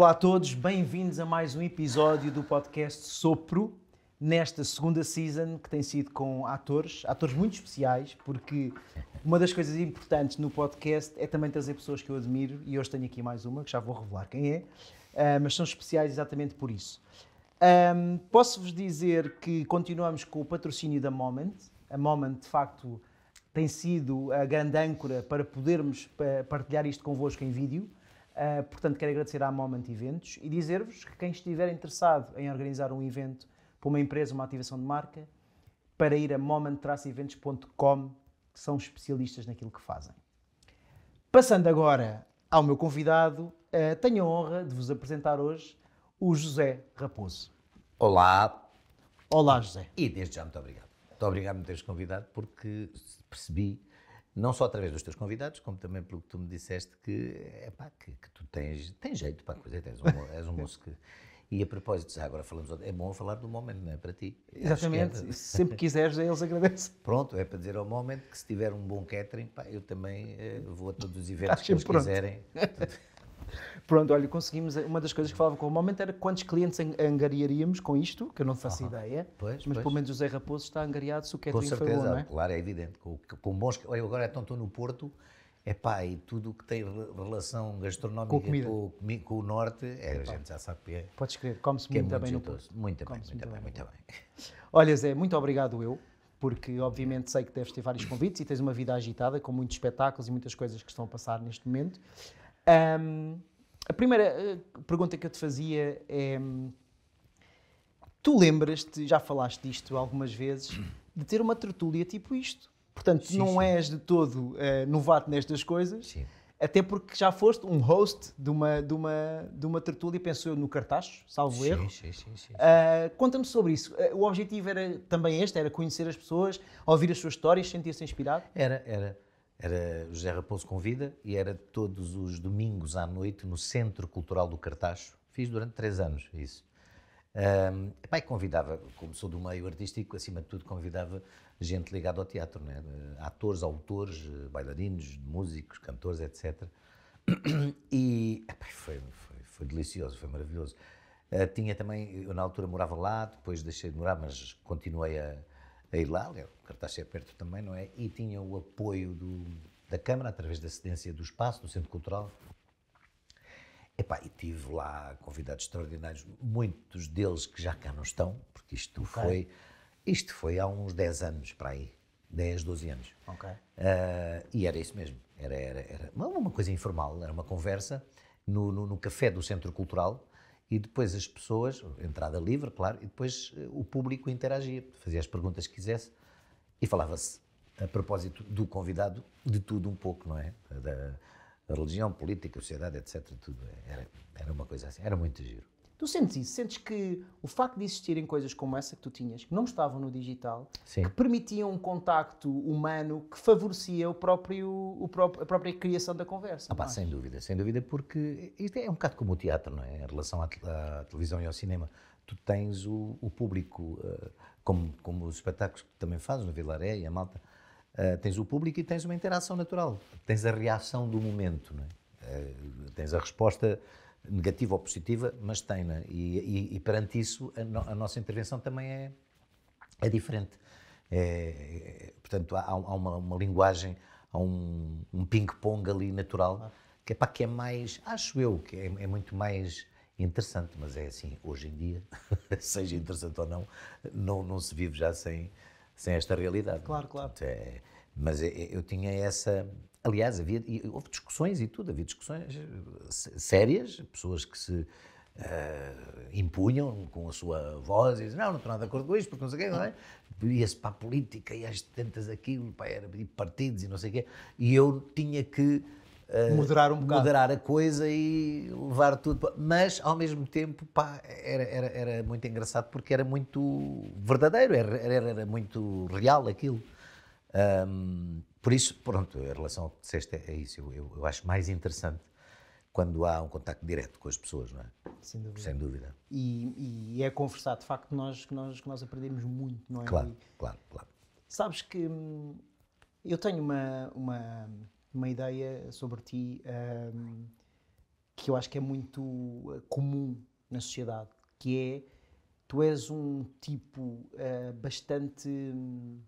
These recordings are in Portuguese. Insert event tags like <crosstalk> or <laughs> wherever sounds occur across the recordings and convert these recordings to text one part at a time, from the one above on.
Olá a todos, bem-vindos a mais um episódio do podcast Sopro, nesta segunda season que tem sido com atores, atores muito especiais, porque uma das coisas importantes no podcast é também trazer pessoas que eu admiro e hoje tenho aqui mais uma, que já vou revelar quem é, uh, mas são especiais exatamente por isso. Um, Posso-vos dizer que continuamos com o patrocínio da Moment. A Moment, de facto, tem sido a grande âncora para podermos ah, partilhar isto convosco em vídeo. Eh, portanto, quero agradecer à Moment Eventos e dizer-vos que quem estiver interessado em organizar um evento para uma empresa, uma ativação de marca, para ir a moment-eventos.com, que são especialistas naquilo que fazem. Passando agora ao meu convidado, uh, tenho a honra de vos apresentar hoje o José Raposo. Olá. Olá, José. E desde já, muito obrigado. Muito obrigado por me teres convidado, porque percebi não só através dos teus convidados, como também pelo que tu me disseste que, epá, que, que tu tens, tens jeito para a coisa, tens um, és um moço que... E a propósito, já agora falamos, é bom falar do momento não é? Para ti. Exatamente, é... se sempre quiseres, eles agradecem. Pronto, é para dizer ao momento que se tiver um bom catering, pá, eu também eh, vou a todos os eventos que é eles quiserem. <laughs> Pronto, olha, conseguimos. Uma das coisas que falava com o Momento era quantos clientes angariaríamos com isto, que eu não faço ah, ideia. Pois, mas pois. pelo menos o Zé Raposo está angariado se o é Com certeza, foi bom, não é? claro, é evidente. Com, com bons. Olha, agora então estou no Porto. É pá, e tudo o que tem relação gastronómica com, com, com o Norte, é, a gente já sabe que é. Podes crer, come-se é muito, é muito bem no Porto. Muito bem, muito, bem, muito bem. Olha, Zé, muito obrigado eu porque obviamente sei que deves ter vários convites e tens uma vida agitada com muitos espetáculos e muitas coisas que estão a passar neste momento. Um, a primeira eh, pergunta que eu te fazia é: tu lembras-te, já falaste disto algumas vezes, de ter uma tertúlia tipo isto? Portanto, sim, não sim. és de todo uh, novato nestas coisas. Sim. Até porque já foste um host de uma, de uma, de uma tertúlia, penso eu, no Cartacho, salvo erro. Sim, sim, sim. Uh, Conta-me sobre isso. Uh, o objetivo era também este, era conhecer as pessoas, ouvir as suas histórias, sentir-se inspirado? Era, era. Era José Raposo Convida e era todos os domingos à noite no Centro Cultural do Cartacho. Fiz durante três anos isso. Um, pai convidava, como sou do meio artístico, acima de tudo convidava gente ligada ao teatro, né? Eh, atores, autores, eh, bailarinos, músicos, cantores, etc. <coughs> E foi, foi, foi, delicioso, foi maravilhoso. Uh, tinha também, eu na altura morava lá, depois deixei de morar, mas continuei a, a Ilália, é o cartaz é perto também, não é? E tinha o apoio do, da Câmara, através da cedência do espaço, do Centro Cultural. Epá, e tive lá convidados extraordinários, muitos deles que já cá não estão, porque isto okay. foi isto foi há uns 10 anos para aí, 10, 12 anos. Ok. Uh, e era isso mesmo, era, era, era uma coisa informal, era uma conversa no, no, no café do Centro Cultural, e depois as pessoas, entrada livre, claro, e depois eh, o público interagia, fazia as perguntas que quisesse e falava-se a propósito do convidado de tudo um pouco, não é? Da, da religião, política, sociedade, etc. Tudo. Era, era uma coisa assim, era muito giro. Tu sentes isso? Sentes que o facto de existirem coisas como essa que tu tinhas, que não estavam no digital, Sim. que permitiam um contacto humano que favorecia o próprio, o próprio, a própria criação da conversa? Ah, pá, sem dúvida, sem dúvida, porque isto é um bocado como o teatro, não é? Em relação à, à televisão e ao cinema. Tu tens o, o público, uh, como, como os espetáculos que também fazes no Vilaré e a Malta, uh, tens o público e tens uma interação natural. Tens a reação do momento, não é? Uh, tens a resposta negativa ou positiva, mas tem-na. Né? E, e, e, perante isso, a, no, a, nossa intervenção também é, é diferente. É, portanto, há, há uma, uma, linguagem, há um, um ping-pong ali natural, que é, pá, que é mais, acho eu, que é, é muito mais interessante, mas é assim, hoje em dia, <laughs> seja interessante ou não, não, não se vive já sem, sem esta realidade. Né? Claro, claro. Portanto, é, mas é, é, eu tinha essa, Aliás, havia, houve discussões e tudo, havia discussões eh, sérias, pessoas que se uh, impunham com a sua voz e diziam, não, não estou nada de acordo com isto, porque não sei o quê, não é? Ia-se para a política e às tantas aquilo, pá, era pedir partidos e não sei o quê, e eu tinha que uh, moderar, um moderar a coisa e levar tudo, mas ao mesmo tempo, pá, era, era, era muito engraçado porque era muito verdadeiro, era, era, era muito real aquilo. Um, por isso, pronto, a relação ao que disseste é, é, isso. Eu, eu, eu, acho mais interessante quando há um contacto direto com as pessoas, não é? Sem dúvida. Sem dúvida. E, e é conversar, de facto, nós, que, nós, que nós aprendemos muito, não é? Claro, claro, claro. Sabes que hum, eu tenho uma, uma, uma ideia sobre ti hum, que eu acho que é muito eh, comum na sociedade, que é tu és um tipo eh, bastante. Hum,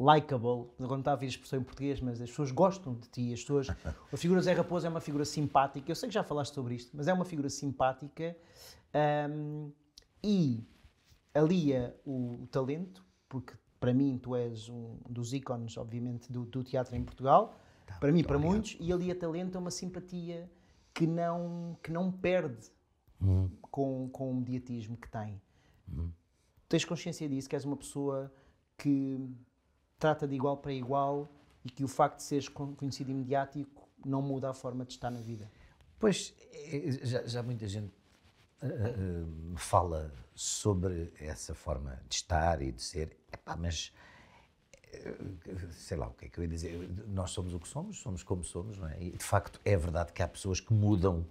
likeable, agora não está a vir a expressão em português, mas as pessoas gostam de ti, as pessoas... A figura Zé Raposo é uma figura simpática, eu sei que já falaste sobre isto, mas é uma figura simpática um, e alia o, o, talento, porque para mim tu és um dos ícones, obviamente, do, do teatro em Portugal, tá, para mim, e para muitos, e alia talento a uma simpatia que não, que não perde hum. com, com o mediatismo que tem. Hum. Tens consciência disso, que és uma pessoa que trata de igual para igual e que o facto de seres conhecido e mediático não muda a forma de estar na vida. Pois, é, é, já, já muita gente me uh, eh, eh, fala sobre essa forma de estar e de ser. Epá, mas eh, sei lá o que é que eu ia dizer. Nós somos o que somos, somos como somos, não é? E de facto é verdade que há pessoas que mudam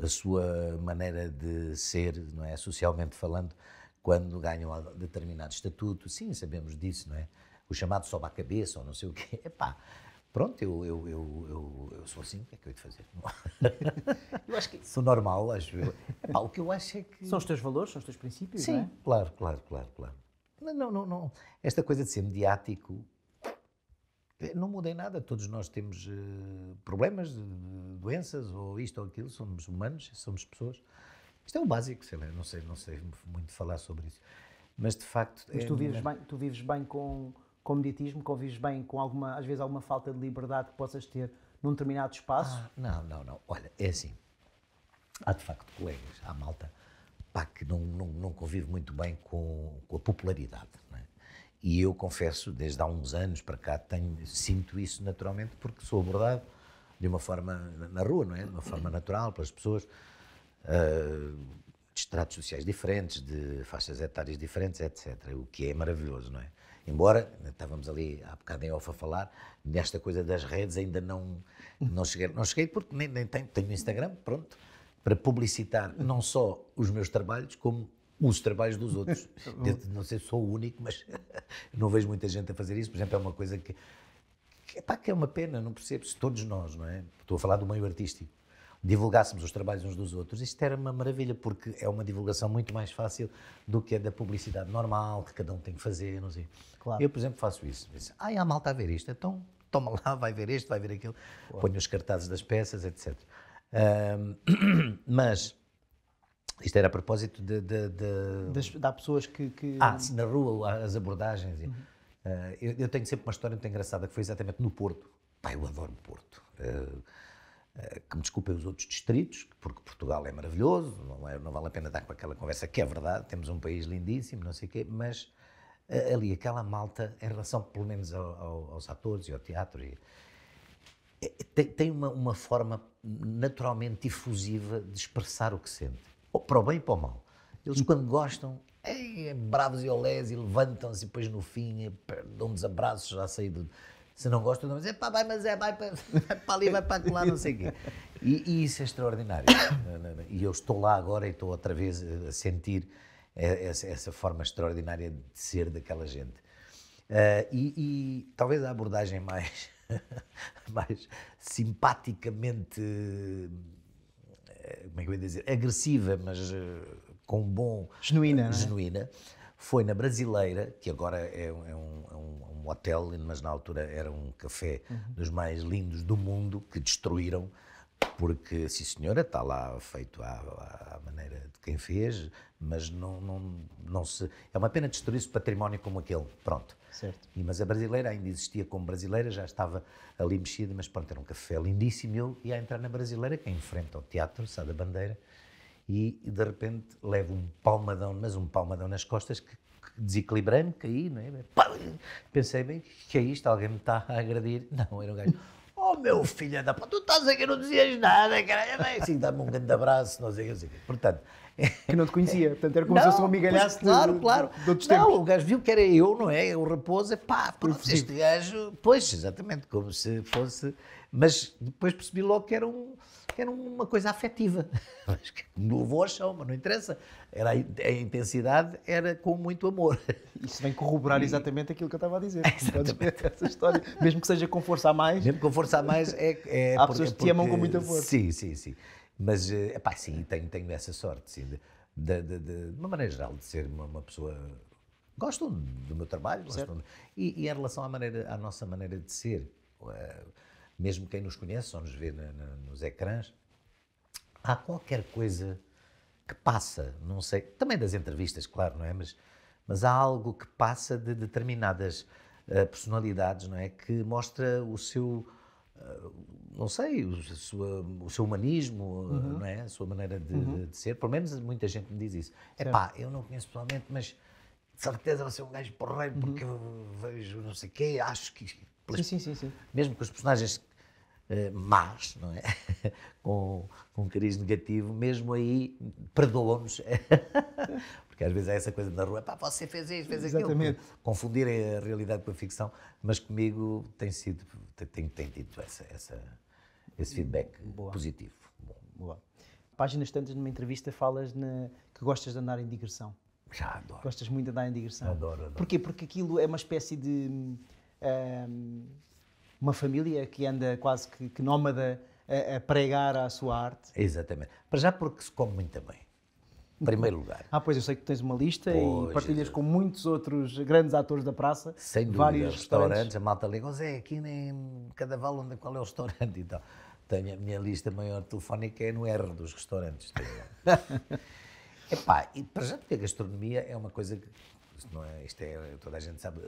a sua maneira de ser, não é? Socialmente falando, quando ganham determinado estatuto. Sim, sabemos disso, não é? o chamado soba-cabeça ou não sei o quê. <laughs> Epá, pronto, eu, eu, eu, eu, sou assim, o que é que eu hei de fazer? <laughs> eu acho que... Sou normal, acho eu. Epá, o que eu acho é que... São os teus valores, são os teus princípios, Sim, é? claro, claro, claro, claro. Não, não, não. Esta coisa de ser mediático eh, não mudei nada. Todos nós temos eh, problemas, eh, doenças, ou isto ou aquilo. Somos humanos, somos pessoas. Isto é o básico, sei lá, não sei, não sei muito falar sobre isso. Mas de facto. Mas é tu, vives bem, tu vives bem com comoditismo convives bem com alguma, às vezes, alguma falta de liberdade que possas ter num determinado espaço? Ah, não, não, não. Olha, é assim. Há de facto colegas, há malta pá, que não, não, não convive muito bem com, com a popularidade. É? E eu confesso, desde há uns anos para cá, tenho, sinto isso naturalmente porque sou abordado de uma forma na rua, não é? De uma forma natural, pelas pessoas, uh, de estratos sociais diferentes, de faixas etárias diferentes, etc. O que é maravilhoso, não é? Embora, né, estávamos ali há bocado em off a falar, nesta coisa das redes ainda não, não cheguei. Não cheguei porque nem, nem tenho, tenho Instagram, pronto, para publicitar não só os meus trabalhos, como os trabalhos dos outros. <laughs> não sei se sou o único, mas <laughs> não vejo muita gente a fazer isso. Por exemplo, é uma coisa que, que, que é uma pena, não percebo. Se todos nós, não é? Estou a falar do meio artístico divulgássemos os trabalhos uns dos outros, isto era uma maravilha, porque é uma divulgação muito mais fácil do que a da publicidade normal, que cada um tem que fazer, não sei. Claro. Eu, por exemplo, faço isso. Diz, ah, a malta a ver isto, então toma lá, vai ver este, vai ver aquilo. Claro. Ponho os cartazes das peças, etc. Um, <clears throat> mas... Isto era a propósito de. de, de... Das, da pessoas que, que. Ah, na rua, as abordagens. Uhum. Uh, eu, eu, tenho sempre uma história muito engraçada que foi exatamente no Porto. Pai, eu adoro o Porto. Uh, eh, que me desculpem os outros distritos, porque Portugal é maravilhoso, não, é, não vale a pena dar com aquela conversa que é verdade, temos um país lindíssimo, não sei o quê, mas eh, ali aquela malta, em relação pelo menos ao, ao, aos atores e ao teatro, e, eh, tem, tem uma, uma, forma naturalmente difusiva de expressar o que sente, ou para o bem e para o mal. Eles quando gostam, é, bravos e olés, e levantam-se, e depois no fim dão-nos abraços já saído se não gostam, não dizer, pá, vai, mas é, vai para, <laughs> ali, vai para lá, não sei o quê. E, e, isso é extraordinário. e eu estou lá agora e estou outra vez a sentir essa, essa forma extraordinária de ser daquela gente. Uh, e, e talvez a abordagem mais, <laughs> mais simpaticamente como é que eu ia dizer, agressiva, mas ah, com bom. Genuína. É? genuína. Foi na Brasileira, que agora é, é, um, é um, um hotel, mas na altura era um café uhum. dos mais lindos do mundo que destruíram porque, sim senhora, está lá feito à, à, maneira de quem fez, mas não, não, não se... É uma pena destruir-se património como aquele, pronto. Certo. E, mas a brasileira ainda existia como brasileira, já estava ali mexida, mas pronto, era um café lindíssimo, eu ia entrar na brasileira, que é em frente ao teatro, sai da bandeira, e de repente levo um palmadão, mas um palmadão nas costas que desequilibrei-me, caí, não é? Pensei bem, que é isto? Alguém me está a agredir? <laughs> Não, era um gajo. Oh meu filho da puta, tu estás aqui, não dizias nada, caralho. Assim, dá-me um grande abraço, não sei o que. Portanto. Que não te conhecia, portanto era como não, se fosse um amigalhaço claro, de, claro. de outros não, tempos. Não, o gajo viu que era eu, não é? O Raposo, é pá, pronto, este gajo. Pois, exatamente, como se fosse. Mas depois percebi logo que era um que era uma coisa afetiva, não <laughs> que me levou ao chão, mas não interessa. Era a, intensidade era com muito amor. <laughs> Isso vem corroborar e... exatamente aquilo que eu estava a dizer. <laughs> Exatamente. Essa história, mesmo que seja com força a mais. Mesmo com força a mais, é, é há porque, pessoas é que porque, te amam com muita força. Sim, sim, sim. Mas, eh, pá, sim, tenho, tenho essa sorte, sim, de, de, de, de, uma maneira geral, de ser uma, uma pessoa gosto do meu trabalho, gosto. de... e, e, em relação à, maneira, à nossa maneira de ser. Uh, mesmo quem nos conhece, ou nos vê na, na, nos ecrãs, há qualquer coisa que passa, não sei, também das entrevistas, claro, não é? Mas, mas há algo que passa de determinadas uh, personalidades, não é? Que mostra o seu, uh, não sei, o, sua, o seu humanismo, uhum. não é? A sua maneira de, uhum. de, ser. Pelo menos muita gente me diz isso. É pá, eu não conheço pessoalmente, mas de certeza vai ser um gajo porreiro uhum. porque uhum. eu vejo não sei o quê, acho que. sim, sim, sim, sim. Mesmo com os personagens eh, más, não é? <laughs> com, com cariz negativo, mesmo aí perdoam-nos. <laughs> Porque às vezes há essa coisa na rua, pá, você fez isso fez aquilo. Exatamente. Confundirem a realidade com a ficção, mas comigo tem sido, tem, tem tido essa, essa, esse feedback Boa. positivo. Boa. Páginas tantas numa entrevista falas na, que gostas de andar em digressão. Já adoro. Gostas muito de andar em digressão. Adoro, adoro. Porquê? Porque aquilo é uma espécie de. Um, hum, uma família que anda quase que, que nómada a, a, pregar a sua arte. Exatamente. Para já porque se come muito bem. Em <laughs> primeiro lugar. Ah, pois eu sei que tens uma lista pois, e partilhas é. com muitos outros grandes atores da praça. Sem dúvida, vários restaurantes. restaurantes. A malta liga, Zé, aqui em Cadaval, onde, qual é o restaurante <laughs> e então, tal. Tenho a minha lista maior telefónica é no R dos restaurantes. <laughs> Epá, e para já porque a gastronomia é uma coisa que isto não é, isto é, toda a gente sabe,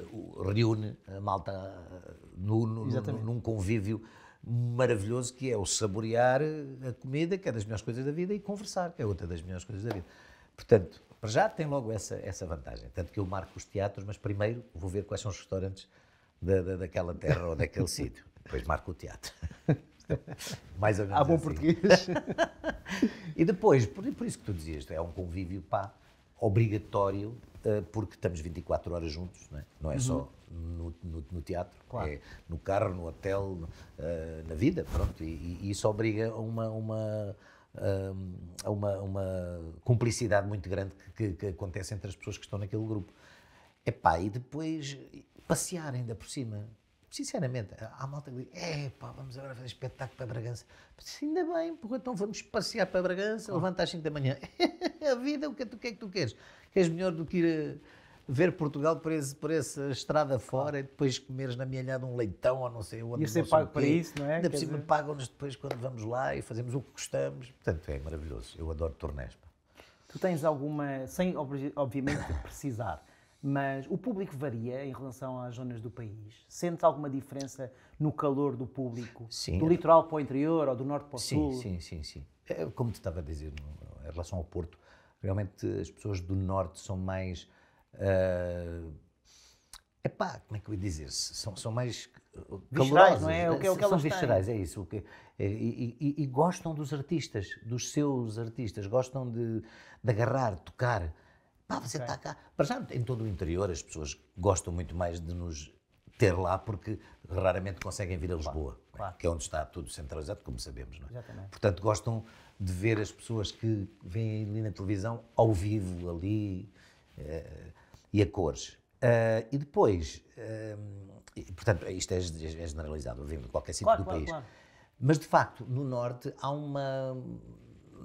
reúne a malta no, eh, no, num convívio maravilhoso que é o saborear a comida, que é das melhores coisas da vida, e conversar, que é outra das melhores coisas da vida. Portanto, para já tem logo essa, essa vantagem. Tanto que eu marco os teatros, mas primeiro vou ver quais são os restaurantes da, da daquela terra ou daquele <laughs> sítio. Depois marco o teatro. <laughs> Mais ou menos. Ah, bom assim. português. <laughs> e depois, por, por, isso que tu dizias, é um convívio pá, obrigatório, eh, porque estamos 24 horas juntos, não é, não é uhum. só no, no, no, teatro, claro. é no carro, no hotel, eh, na vida, pronto, e, e isso obriga a uma, uma eh, uma, uma cumplicidade muito grande que, que, acontece entre as pessoas que estão naquele grupo. Epá, e depois passear ainda por cima, sinceramente, há malta que diz: é pá, vamos agora fazer espetáculo para Bragança. Mas ainda bem, porque então vamos passear para Bragança, levantar às 5 da manhã. <laughs> a vida, o que, é o que é que tu queres? Queres melhor do que ir eh, ver Portugal por, esse, por essa estrada fora e depois comeres na mielhada um leitão ou não sei onde. E ser pago para isso, não é? Ainda por cima dizer... pagam-nos depois quando vamos lá e fazemos o que gostamos. Portanto, é maravilhoso. Eu adoro tornespa Tu tens alguma, sem obviamente precisar, mas o público varia em relação às zonas do país? Sentes alguma diferença no calor do público? Sim. Do litoral para o interior ou do norte para o sim, sul? Sim, sim, sim. É, como te estava a dizer, em relação ao Porto, realmente as pessoas do norte são mais. Uh, epá, como é que eu ia dizer? São, são mais eh, calorosas. não é? é? O que, é o que são viscerais, é isso. O que, e, e, e, gostam dos artistas, dos seus artistas, gostam de, de agarrar, tocar. Pá, você está okay. Tá cá. Para já, em todo o interior, as pessoas gostam muito mais de nos ter lá porque raramente conseguem vir a Lisboa, claro, é? claro. que é onde está tudo centralizado, como sabemos. É? Portanto, gostam de ver as pessoas que vêm ali na televisão ao vivo, ali, uh, e a cores. Uh, e depois, uh, e, portanto, isto é, é generalizado, vivo em qualquer sítio claro, do país. Mas, de facto, no Norte há uma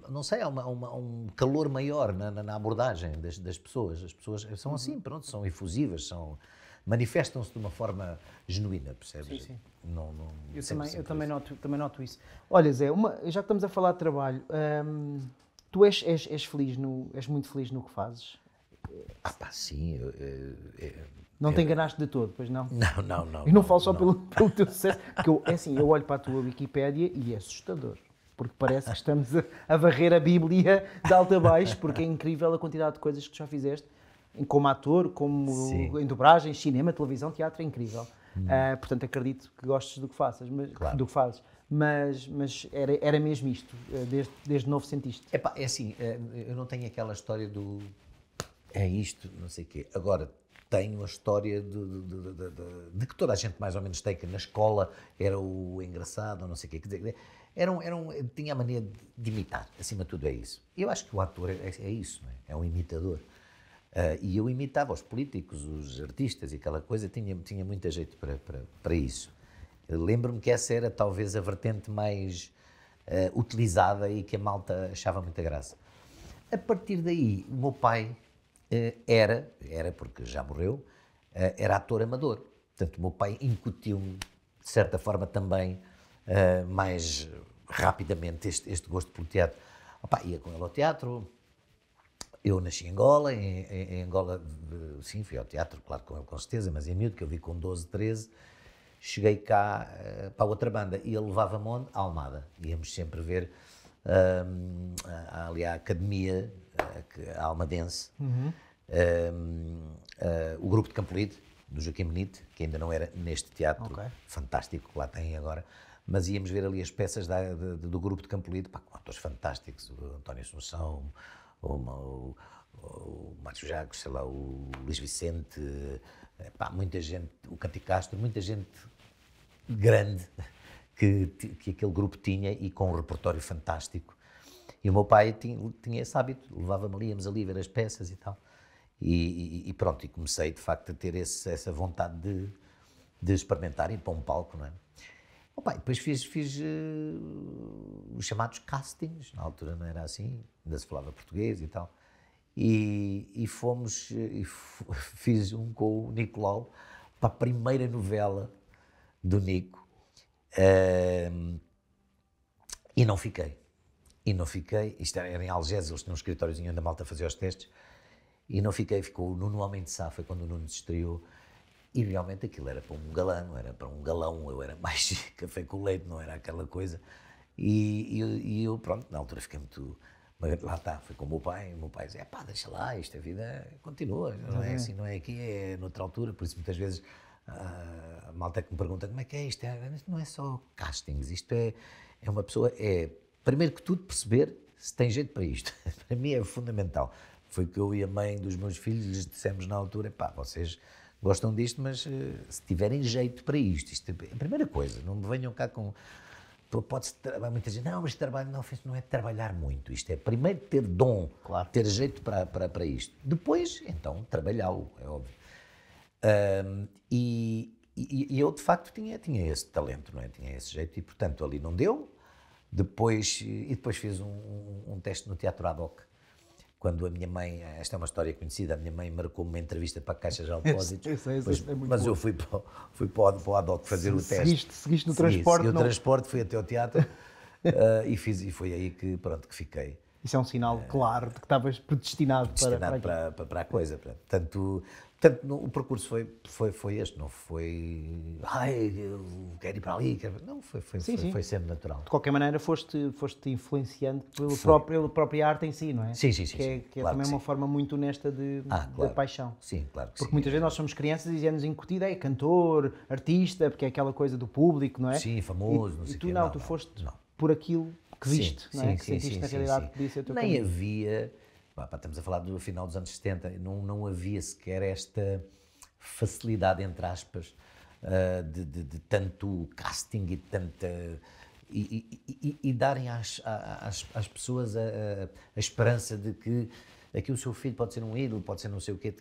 não sei, há uma, uma, um calor maior na, na abordagem das, das, pessoas. As pessoas são uhum. assim, pronto, são efusivas, são manifestam-se de uma forma genuína, percebes? Sim, sim. Não, não, eu também, eu também noto, também noto isso. Olha, Zé, uma, já que estamos a falar de trabalho, hum, tu és, és, és, feliz, no, és muito feliz no que fazes? Ah pá, sim. Eu, eu, não te enganaste de todo, pois não? Não, não, não. E não, não falo só não. Pelo, pelo teu sucesso, porque eu, é assim, eu olho para a tua Wikipédia e é assustador porque parece que estamos a, varrer a Bíblia de alto a baixo, porque é incrível a quantidade de coisas que tu já fizeste, como ator, como Sim. em dobragem, cinema, televisão, teatro, é incrível. Hum. Uh, portanto, acredito que gostes do que faças, mas, claro. do que fazes. Mas, mas era, era mesmo isto, ah, desde, desde novo sentiste. Epá, é assim, ah, eu não tenho aquela história do é isto, não sei o quê. Agora, tenho a história de, de, de, de, que toda a gente mais ou menos tem, que na escola era o engraçado, não sei o quê. Quer dizer, eram, eram, tinha a mania de, imitar, acima de tudo é isso. Eu acho que o ator é, é isso, é? é? um imitador. Uh, e eu imitava os políticos, os artistas e aquela coisa, tinha, tinha muito jeito para, para, para isso. Lembro-me que essa era talvez a vertente mais uh, utilizada e que a malta achava muita graça. A partir daí, o meu pai uh, era, era porque já morreu, era ator amador. Portanto, o meu pai incutiu-me, de certa forma, também uh, mais rapidamente este, este, gosto pelo teatro. Opa, ia com ele ao teatro, eu nasci em Angola, em, em Angola, de, sim, fui ao teatro, claro, com ele com certeza, mas em miúdo, que eu vi com 12, 13, cheguei cá uh, para outra banda e ele levava-me onde? A Almada. Íamos sempre ver ehm, ali a academia eh, a almadense, uhum. um, ehm, uh, o grupo de Campolide, do Joaquim Benite, que ainda não era neste teatro okay. fantástico que lá tem agora, mas íamos ver ali as peças da, de, do grupo de Campolide, pá, com atores fantásticos, o António Assunção, o, o, o, Márcio Jacques, sei lá, o Luís Vicente, eh, pá, muita gente, o Cati Castro, muita gente grande que, que aquele grupo tinha e com um repertório fantástico. E o meu pai tinha, tinha esse hábito, levava-me ali, íamos ali ver as peças e tal. E, e, e, pronto, e comecei de facto a ter esse, essa vontade de, de experimentar ir para um palco, não é? Opa, depois fiz, fiz uh, os chamados castings, na altura não era assim, ainda se falava português e tal. E, e fomos, eh, e <laughs> fiz um com o Nicolau para a primeira novela do Nico. Uh, e não fiquei. E não fiquei. Isto era em Algés, eles tinham um escritóriozinho onde a malta fazia os testes. E não fiquei. Ficou o Nuno Homem de Sá, foi quando o Nuno se estreou. E realmente aquilo era para um galão era para um galão, eu era mais <laughs> café com leite, não era aquela coisa. E, e, e eu, pronto, na altura fiquei muito. Mas lá está, foi com o meu pai. O meu pai dizia: pá, deixa lá, esta é vida continua, não é, é assim, não é aqui, é noutra altura. Por isso, muitas vezes, ah, a malta que me pergunta como é que é isto, isto é, não é só castings, isto é, é uma pessoa, é primeiro que tudo perceber se tem jeito para isto. <laughs> para mim é fundamental. Foi que eu e a mãe dos meus filhos lhes dissemos na altura: pá, vocês gostam disto, mas eh, se tiverem jeito para isto, isto é a primeira coisa, não me venham cá com. Pode-se trabalhar, muita gente, não, mas trabalho não, não é trabalhar muito, isto é primeiro ter dom, claro. ter jeito para, para, para isto. Depois, então, trabalhá-lo, é óbvio. Um, e, e, e, eu, de facto, tinha, tinha esse talento, não é? Tinha esse jeito e, portanto, ali não deu. Depois, e depois fiz um, um, um teste no teatro ad hoc quando a minha mãe, eh, esta é uma história conhecida, a minha mãe marcou uma entrevista para a Caixa de Depósitos, esse, esse, pois, é mas bom. eu fui para, fui para, para o ADOC fazer se, o teste. Seguiste, seguiste no Segui, transporte? Eu não... transporte, fui até ao teatro uh, <laughs> e, fiz, e foi aí que, pronto, que fiquei. Isso é um sinal uh, claro de que estavas predestinado, predestinado para, para, para, para, a coisa. Portanto, Portanto, no, o percurso foi, foi, foi este, não foi. Ai, eu quero ir para ali. Quero... Não, foi, foi, sim, foi, sim. foi, sendo natural. De qualquer maneira, foste, foste influenciando pelo próprio, pela própria arte em si, não é? Sim, sim, sim. Que é, que é claro também que uma forma muito honesta de, ah, claro. de paixão. Sim, claro. porque sim, muitas vezes nós somos crianças e é-nos incutida, é cantor, artista, porque é aquela coisa do público, não é? Sim, famoso, e, não sei E tu não, não, tu foste não. por aquilo que viste, não é? que sentiste na realidade que podia ser o teu Nem caminho. havia estamos a falar do final dos anos 70, não, não havia sequer esta facilidade, entre aspas, eh, de, de, de, tanto casting e tanta. E, e, e, e darem às, às, às pessoas a, a, esperança de que aqui o seu filho pode ser um ídolo, pode ser não sei o quê.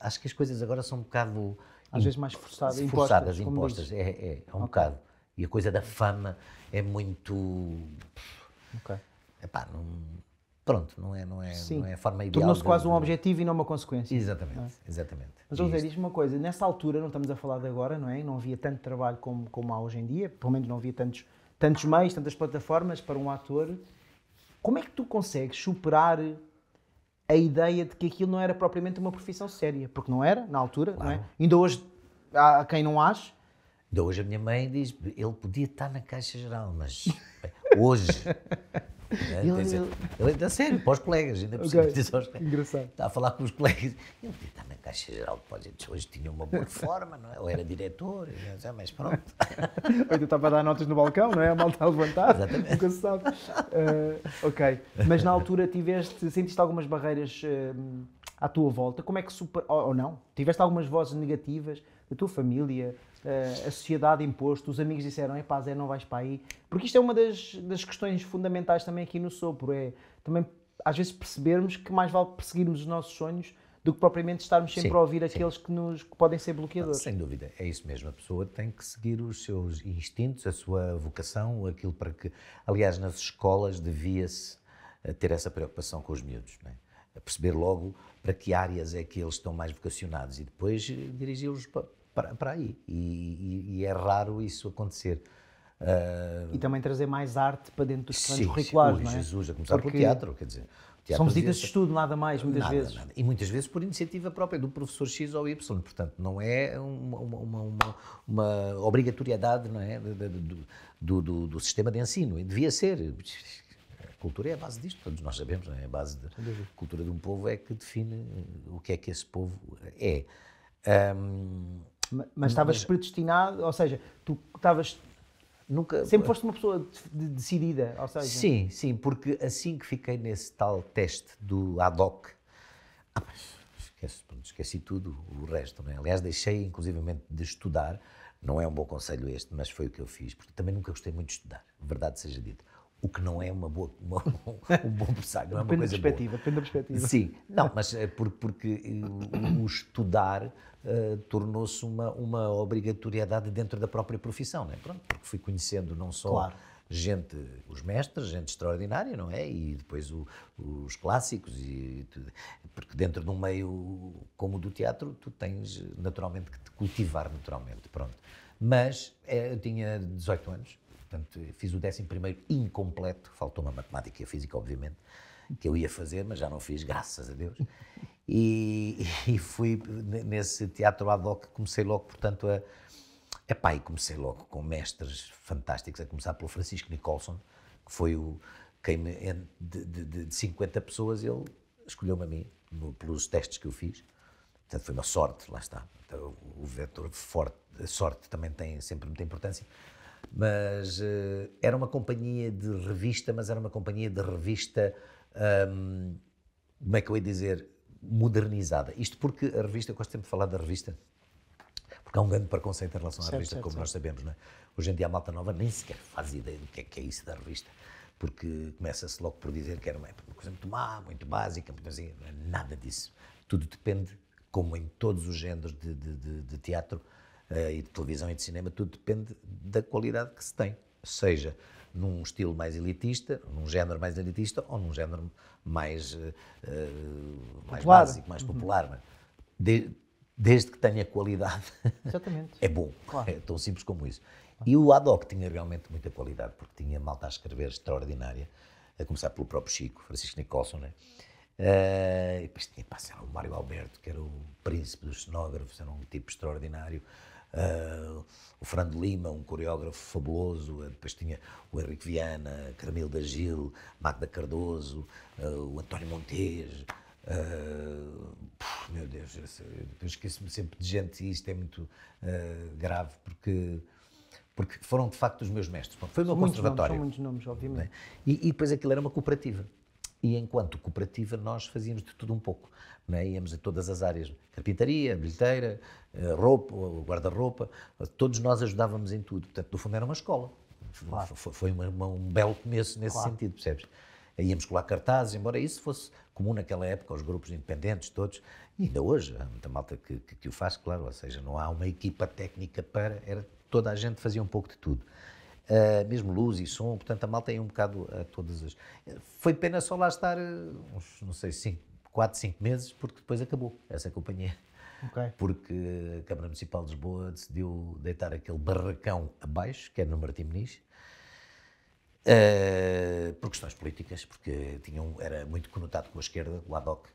Acho que as coisas agora são um bocado. Às vezes mais forçadas, forçadas impostas. impostas. É, é, é um okay. bocado. E a coisa da fama é muito. é Epá, não, Pronto, não é, não é, Sim. não é a forma ideal. Tornou-se quase de... um objetivo e não uma consequência. Exatamente, é? exatamente. Mas, José, diz-me uma coisa: nessa altura, não estamos a falar de agora, não é? Não havia tanto trabalho como, como há hoje em dia, pelo menos não havia tantos, tantos meios, tantas plataformas para um ator. Como é que tu consegues superar a ideia de que aquilo não era propriamente uma profissão séria? Porque não era, na altura, claro. não é? Ainda hoje, há quem não ache. Ainda hoje a minha mãe diz: ele podia estar na Caixa Geral, mas <laughs> hoje. É, ele, está é sério, para os colegas, ainda okay. dizer aos colegas. Engraçado. Está a falar com os colegas. Ele está na Caixa Geral de Depósitos, hoje tinha uma boa forma, não é? Ou era diretor, já, ah, mas pronto. <laughs> Ou então estava a dar notas no balcão, não é? A malta a levantar. Exatamente. Nunca se sabe. Uh, ok. Mas na altura tiveste, sentiste algumas barreiras uh, à tua volta? Como é que super. Ou, ou não? Tiveste algumas vozes negativas da tua família, eh, a sociedade imposto, os amigos disseram, epá Zé, não vais para aí. Porque isto é uma das, das questões fundamentais também aqui no Sopro, é também às vezes percebermos que mais vale perseguirmos os nossos sonhos do que propriamente estarmos sempre sim, a ouvir aqueles que, nos, que podem ser bloqueadores. Sem dúvida, é isso mesmo. A pessoa tem que seguir os seus instintos, a sua vocação, aquilo para que. Aliás, nas escolas devia-se eh, ter essa preocupação com os miúdos, não é? a perceber logo para que áreas é que eles estão mais vocacionados e depois eh, dirigi-los para, aí. E, e, e, é raro isso acontecer. Uh... E também trazer mais arte para dentro dos planos sim, curriculares, sim. Ui, é? Jesus, a começar Porque... pelo teatro, quer dizer. Teatro São visitas de estudo, nada mais, muitas nada, vezes. Nada. E muitas vezes por iniciativa própria do professor X ou Y, portanto, não é uma, uma, uma, uma obrigatoriedade não é? Do, do, do, sistema de ensino, devia ser. A cultura é a base disto, todos nós sabemos, não é? a base da cultura de um povo é que define eh, o que é que esse povo é. Um, mas estavas predestinado, ou seja, tu estavas. Nunca... Sempre foste uma pessoa de, decidida, ou seja... Sim, sim, porque assim que fiquei nesse tal teste do ad hoc, ah, esqueci, esqueci tudo o resto, não é? Aliás, deixei inclusivamente de estudar, não é um bom conselho este, mas foi o que eu fiz, porque também nunca gostei muito de estudar, verdade seja dita o que não é uma boa, uma, <laughs> um bom presságio, não é uma coisa da perspectiva, boa. Depende da perspectiva. Sim, não, mas é porque eh, o, o estudar uh, tornou-se uma, uma obrigatoriedade dentro da própria profissão, não é? Pronto, porque fui conhecendo não só claro. gente, os mestres, gente extraordinária, não é? E depois o, os clássicos e tudo. Porque dentro de um meio como o do teatro, tu tens naturalmente que te cultivar naturalmente, pronto. Mas é, eu tinha 18 anos, Portanto, fiz o 11 incompleto, faltou uma matemática e a física, obviamente, que eu ia fazer, mas já não fiz, graças a Deus. E, e fui nesse teatro ad hoc, comecei logo, portanto, a. Epá, e comecei logo com mestres fantásticos, a começar pelo Francisco Nicholson, que foi o. Quem me, de, de, de 50 pessoas, ele escolheu-me a mim, pelos testes que eu fiz. Portanto, foi uma sorte, lá está. Então, o vetor forte, a sorte também tem sempre muita importância. Mas uh, era uma companhia de revista, mas era uma companhia de revista, um, como é que eu ia dizer, modernizada. Isto porque a revista, eu gosto sempre de falar da revista, porque há um grande preconceito em relação à certo, revista, certo, como certo. nós sabemos, não é? Hoje em dia a malta nova nem sequer faz ideia do que é, que é isso da revista porque começa-se logo por dizer que era uma coisa muito má, muito básica, muito assim, é? nada disso. Tudo depende, como em todos os géneros de, de, de, de teatro, eh, e de televisão e de cinema, tudo depende da qualidade que se tem. Seja num estilo mais elitista, num género mais elitista ou num género mais, uh, mais básico, mais uhum. popular. Uhum. De, desde que tenha qualidade, <laughs> é bom. Claro. É tão simples como isso. E o Adoc tinha realmente muita qualidade, porque tinha malta a escrever extraordinária, a começar pelo próprio Chico, Francisco Nicolson, né? Uh, e depois tinha pá, o Mário Alberto, que era o príncipe dos cenógrafos, era um tipo extraordinário. Uh, o Fernando Lima, um coreógrafo fabuloso, eh, depois tinha o Henrique Viana, da Gil, Magda Cardoso, uh, o António Montes. Uh, meu Deus, eu esqueço-me sempre de gente e isto é muito grave porque porque foram de facto os meus mestres. foi o meu muitos conservatório. Nomes, são muitos nomes, obviamente. É? E, e depois aquilo era uma cooperativa e enquanto cooperativa nós fazíamos de tudo um pouco. Né? Íamos a todas as áreas, carpintaria, bilheteira, eh, roupa, eh, guarda-roupa, todos nós ajudávamos em tudo. Portanto, no fundo era uma escola. Claro. Foi, uma, uma, um belo começo nesse claro. sentido, percebes? Íamos colar cartazes, embora isso fosse comum naquela época, aos grupos independentes todos, e ainda hoje há muita malta que, que, que o faz, claro, ou seja, não há uma equipa técnica para, era toda a gente fazia um pouco de tudo uh, mesmo luz e som, portanto a malta é um bocado a todas as. Foi pena só lá estar ah, uns, não sei, 4, 5 meses, porque depois acabou essa companhia. Okay. Porque a Câmara Municipal de Lisboa decidiu deitar aquele barracão abaixo, que é no Martim Muniz, uh, por questões políticas, porque tinham, era muito conotado com a esquerda, o ADOC.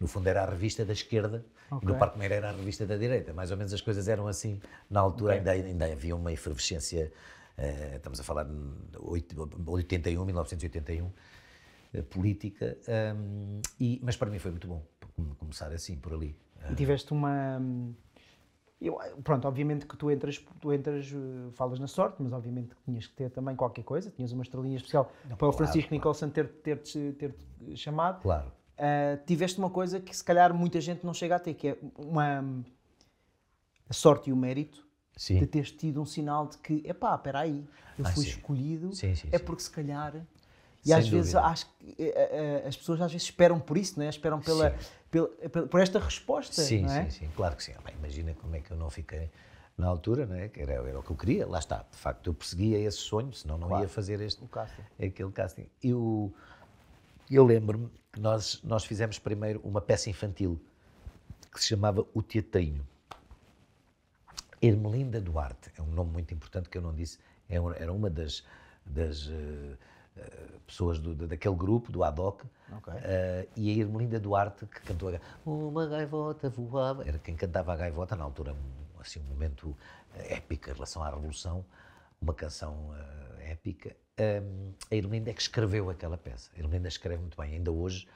No fundo era a revista da esquerda okay. e no Parque Meira era a revista da direita. Mais ou menos as coisas eram assim. Na altura okay. ainda, ainda havia uma efervescência eh, estamos a falar de 81, 1981, política, um, ehm, e, mas para mim foi muito bom começar assim, por ali. tiveste uma... Eu, pronto, obviamente que tu entras, tu entras, eh, falas na sorte, mas obviamente que tinhas que ter também qualquer coisa, tinhas uma estrelinha especial Não, para o Francisco claro. Nicholson ter, ter, ter, chamado. Claro. Uh, tiveste uma coisa que se calhar muita gente não chega a ter, que é uma a sorte e o mérito sim. de teres tido um sinal de que, epá, espera aí, eu ah, fui sim. escolhido, sim, é porque se calhar... E Sem às dúvida. vezes acho que, eh, eh, eh, as pessoas às vezes esperam por isso, não é? Esperam pela, pela, pela por esta resposta, sim, é? Sim, sim, claro que sim. Bem, imagina como é que eu não fiquei na altura, não é? Que era, era o que eu queria, lá está. De facto, eu perseguia esse sonho, senão não claro. ia fazer este, casting. aquele casting. Eu, eu lembro-me que nós, nós fizemos primeiro uma peça infantil que se chamava O Teatrinho Ermelinda Duarte, é um nome muito importante que eu não disse, é era uma das, das uh, pessoas do, daquele grupo, do ADOC, okay. uh, e a Ermelinda Duarte que cantou a, Uma gaivota voava, era quem cantava a gaivota, na altura, um, assim, um momento épico em relação à Revolução, uma canção uh, épica. Um, a Ermelinda é que escreveu aquela peça, a Ermelinda escreve muito bem, ainda hoje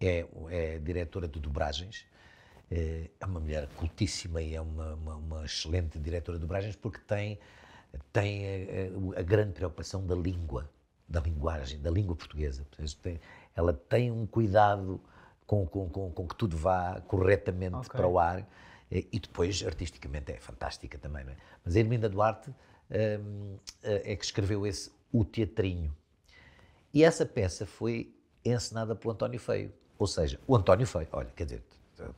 é, é diretora de dobragens, eh, é uma mulher cultíssima e é uma, uma, uma excelente diretora de dobragens porque tem, tem a, eh, a, grande preocupação da língua, da linguagem, da língua portuguesa. ela tem um cuidado com, com, com, com que tudo vá corretamente okay. para o ar eh, e depois artisticamente é fantástica também. É? Mas a Irminda Duarte hum, é que escreveu esse O Teatrinho. E essa peça foi encenada pelo António Feio. Ou seja, o António Feio, olha, quer dizer,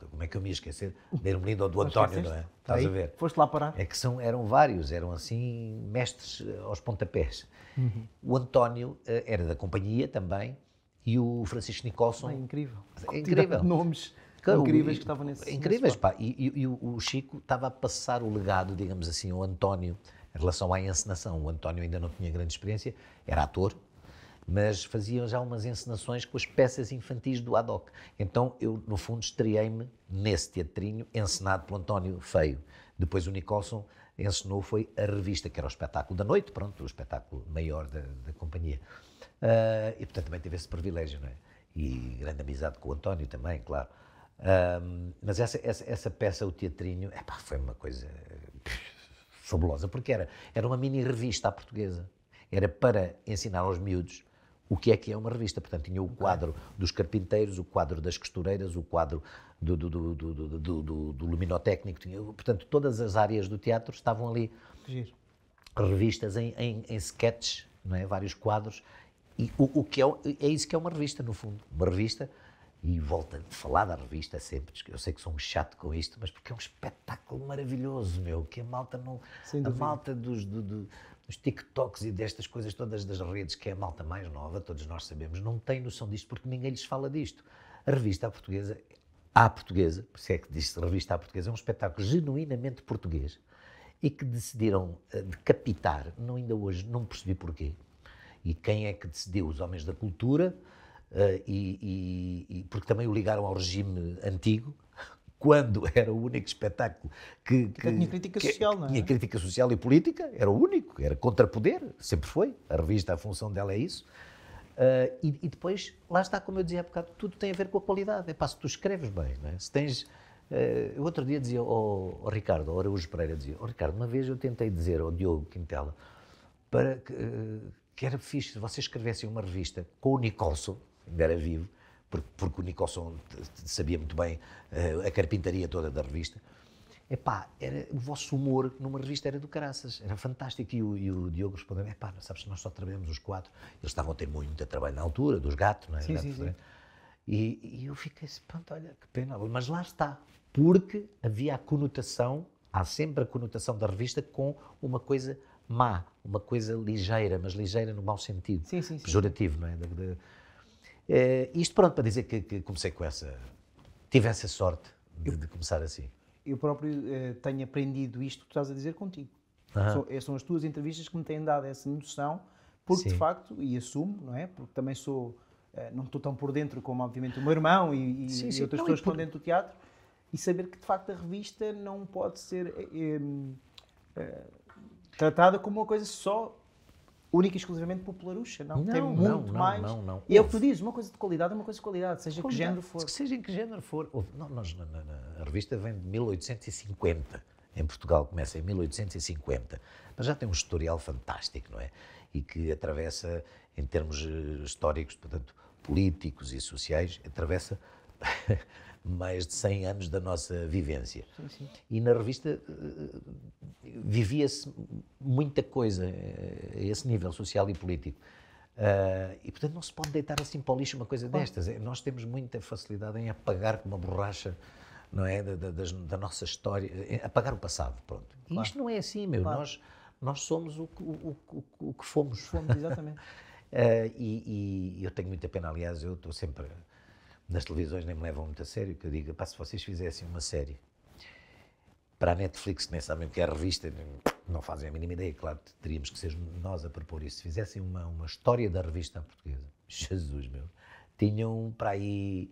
como é que eu me ia esquecer da Ermelinda ou do António, não é? Tá Estás a ver? Foste lá parar. É que são, eram vários, eram assim mestres eh, aos pontapés. Uhum. O António eh, era da companhia também e o Francisco Nicolson. é incrível. É incrível. Nomes claro, incríveis que estavam nesse. Incríveis, nesse pá. E, e, e, o Chico estava a passar o legado, digamos assim, ao António em relação à encenação. O António ainda não tinha grande experiência, era ator, mas faziam já umas encenações com as peças infantis do Adoc. Então eu, no fundo, estreiei-me nesse teatrinho, encenado pelo António Feio. Depois o Nicolson encenou foi a revista, que era o espetáculo da noite, pronto, o espetáculo maior da, da companhia. Uh, e, portanto, também teve esse privilégio, não é? E grande amizade com o António também, claro. Uh, mas essa, essa, essa, peça, o teatrinho, epá, foi uma coisa fabulosa, porque era, era uma mini revista à portuguesa. Era para ensinar aos miúdos o que é que é uma revista. Portanto, tinha o quadro dos carpinteiros, o quadro das costureiras, o quadro do, do, do, do, do, do luminotécnico. Tinha, portanto, todas as áreas do teatro estavam ali. Giro. Revistas em, em, em sketch, não é? vários quadros. E o, o que é, é isso que é uma revista, no fundo. Uma revista e volta a falar da revista sempre. Eu sei que sou um chato com isto, mas porque é um espetáculo maravilhoso, meu, que a malta não. a malta dos, do, do, dos TikToks e destas coisas todas das redes, que é a malta mais nova, todos nós sabemos, não têm noção disto porque ninguém lhes fala disto. A revista à portuguesa, à portuguesa, se é que diz revista à portuguesa, é um espetáculo genuinamente português e que decidiram eh, decapitar, não, ainda hoje não percebi porquê. E quem é que decidiu? Os homens da cultura, Uh, e, e, e, porque também o ligaram ao regime antigo, quando <laughs> era o único espetáculo que, que, que tinha crítica que, social, não é? Tinha crítica social e política, era o único, era contra poder, sempre foi. A revista, a função dela é isso. Uh, e, e, depois, lá está, como eu dizia há bocado, tudo tem a ver com a qualidade. É pá, se tu escreves bem, não é? se tens. Uh, outro dia dizia ao, oh, ao oh, Ricardo, ao Araújo Pereira, dizia: oh, Ricardo, uma vez eu tentei dizer ao Diogo Quintela para que, uh, que era fixe se vocês escrevessem uma revista com o Nicolson, ainda era vivo, porque, porque o Nicholson sabia muito bem eh, a carpintaria toda da revista. Epá, era, o vosso humor numa revista era do caraças, era fantástico. E o, e o Diogo respondeu: Epá, sabes, nós só trabalhamos os quatro. Eles estavam a ter muito trabalho na altura, dos gatos, não é? Sim, sim, sim. Né? E, e, eu fiquei assim: pronto, olha, que pena. Mas lá está, porque havia a conotação, há sempre a conotação da revista com uma coisa má, uma coisa ligeira, mas ligeira no mau sentido, sim, sim, sim. pejorativo, não é? De, de, eh, isto pronto para dizer que, que, comecei com essa. Tive essa sorte de, de começar assim. Eu próprio eh, tenho aprendido isto que estás a dizer contigo. Uhum. São, eh, são, as tuas entrevistas que me têm dado essa noção, porque Sim. de facto, e assumo, não é? Porque também sou. não estou tão por dentro como, obviamente, o meu irmão e, e, sim, sim. e outras não, pessoas que estão dentro do teatro, e saber que, de facto, a revista não pode ser tratada como uma coisa só única e exclusivamente popularucha, não. não tem muito não, mais. Não, não, E é o que tu dizes, uma coisa de qualidade é uma coisa de qualidade, seja Como que género for. Se seja em que género for. não, nós, na, na, na, a revista vem de 1850, em Portugal começa em 1850, mas já tem um historial fantástico, não é? E que atravessa, em termos eh, históricos, portanto, políticos e sociais, atravessa <laughs> mais de 100 anos da nossa vivência. Sim, sim. E na revista eh, vivia-se muita coisa eh, a esse nível social e político. Uh, e portanto não se pode deitar assim para o lixo uma coisa Bom. destas. Nós temos muita facilidade em apagar com uma borracha não é da, da, da nossa história, apagar o passado, pronto. E isto não é assim, meu. Claro. Nós nós somos o, o, o, o que fomos. <laughs> Fomos exatamente. uh, e, e, eu tenho muita pena, aliás, eu estou sempre nas televisões nem me levam muito a sério, que eu digo, pá, se vocês fizessem uma série para a Netflix, nem sabem o que é a revista, não fazem a mínima ideia, claro, teríamos que ser nós a propor isso. Se fizessem uma, uma história da revista portuguesa, <laughs> Jesus meu, tinham para aí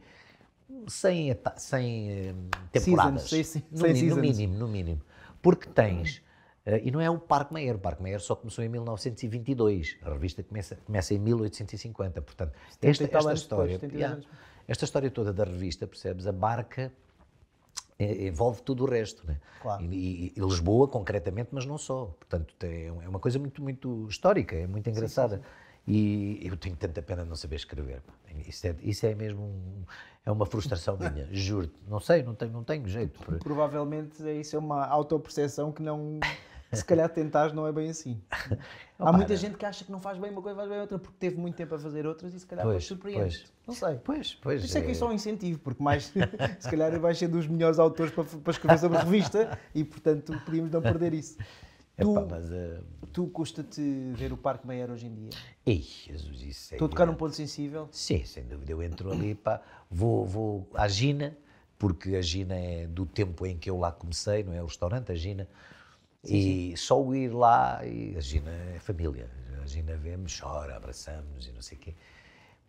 100, 100 eh, temporadas. Seasons, no, seasons. no mínimo, no mínimo. Porque tens eh, e não é o Parque Mayer, o Parque Mayer só começou em 1922, a revista começa, começa em 1850, portanto, esta, esta história, depois, yeah, esta história toda da revista, percebes, abarca eh, envolve tudo o resto, né? Claro. E, e, Lisboa concretamente, mas não só. Portanto, é, é uma coisa muito muito histórica, é muito engraçada. sim, sim. E eu tenho tanta pena de não saber escrever. Isso é, isso é mesmo um, é uma frustração minha, <laughs> juro-te. Não sei, não tenho, não tenho jeito. Provavelmente isso é uma autoperceção que não se calhar tentares não é bem assim. <laughs> Há muita gente que acha que não faz bem uma coisa, faz bem outra, porque teve muito tempo a fazer outras e se calhar depois surpreende. Não sei. Pois, pois. Isso é que é eh, só um incentivo, porque mais, <laughs> se calhar vais ser dos melhores autores para, para escrever sobre revista e, portanto, podíamos não perder isso. <laughs> Tu, mas, uh... tu custa-te ver o Parque Maier hoje em dia? Ei, Jesus, isso é... Estou a tocar é- num ponto sensível? Sim, sem dúvida. Eu entro ali, pá, vou, vou à Gina, porque a Gina é do tempo em que eu lá comecei, não é? O restaurante, a Gina Sim, e só o ir lá, e a Gina é família, a Gina vê chora, abraçamos e não sei o quê,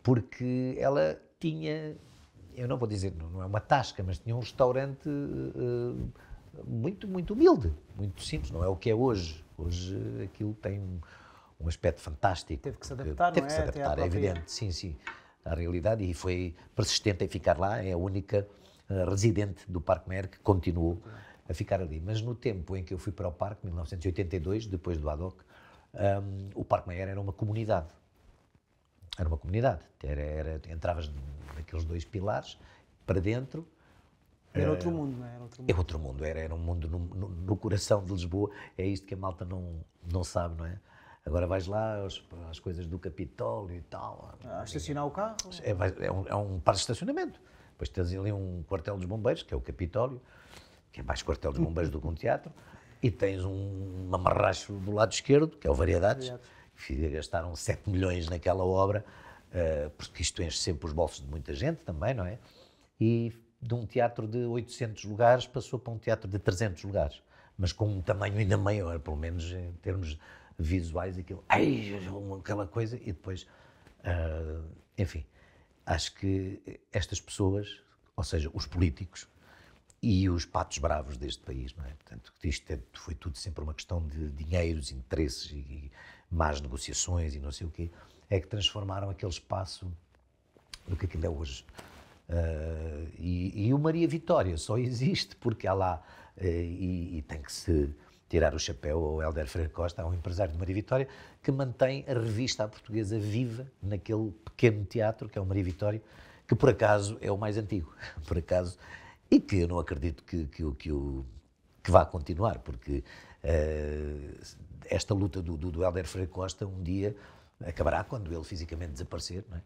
porque ela tinha, eu não vou dizer, não é uma tasca, mas tinha um restaurante uh, muito, muito humilde, muito simples, não é o que é hoje. Hoje aquilo tem um, um aspecto fantástico. Teve que se adaptar, Teve não é? que se adaptar, é evidente, sim, sim, à realidade, e foi persistente em ficar lá, é a única uh, residente do Parque Mer que continuou a ficar ali. Mas no tempo em que eu fui para o parque, 1982, depois do ADOC, um, o Parque Maier era uma comunidade. Era uma comunidade. Era, era, entravas naqueles dois pilares, para dentro. Era hum, outro mundo, não é? Era outro mundo. Era é outro mundo, era, era um mundo no, no, no, coração de Lisboa. É isto que a malta não, não sabe, não é? Agora vais lá as às coisas do Capitólio e tal. A estacionar o carro? É, é, um, é um parque de estacionamento. Depois tens ali um quartel dos bombeiros, que é o Capitólio que é mais quartel de bombeiros do que um teatro, e tens um mamarracho do lado esquerdo, que é o Variedades, que gastaram 7 milhões naquela obra, eh, porque isto enche sempre os bolsos de muita gente também, não é? E de um teatro de 800 lugares passou para um teatro de 300 lugares, mas com um tamanho ainda maior, pelo menos em termos visuais, aquilo, ai, aquela coisa, e depois, eh, enfim, acho que estas pessoas, ou seja, os políticos, e os patos bravos deste país, não é? Portanto, isto é, foi tudo sempre uma questão de dinheiros, interesses e, e más negociações e não sei o quê, é que transformaram aquele espaço no que aquilo é, é hoje. Uh, e, e, o Maria Vitória só existe porque há lá, uh, e, e, tem que se tirar o chapéu ao Helder Freire Costa, um empresário de Maria Vitória, que mantém a revista à portuguesa viva naquele pequeno teatro que é o Maria Vitória, que por acaso é o mais antigo, <laughs> por acaso e que eu não acredito que, que, que, que vá continuar, porque uh, esta luta do, do, do Helder Freire Costa um dia acabará quando ele fisicamente desaparecer, não é?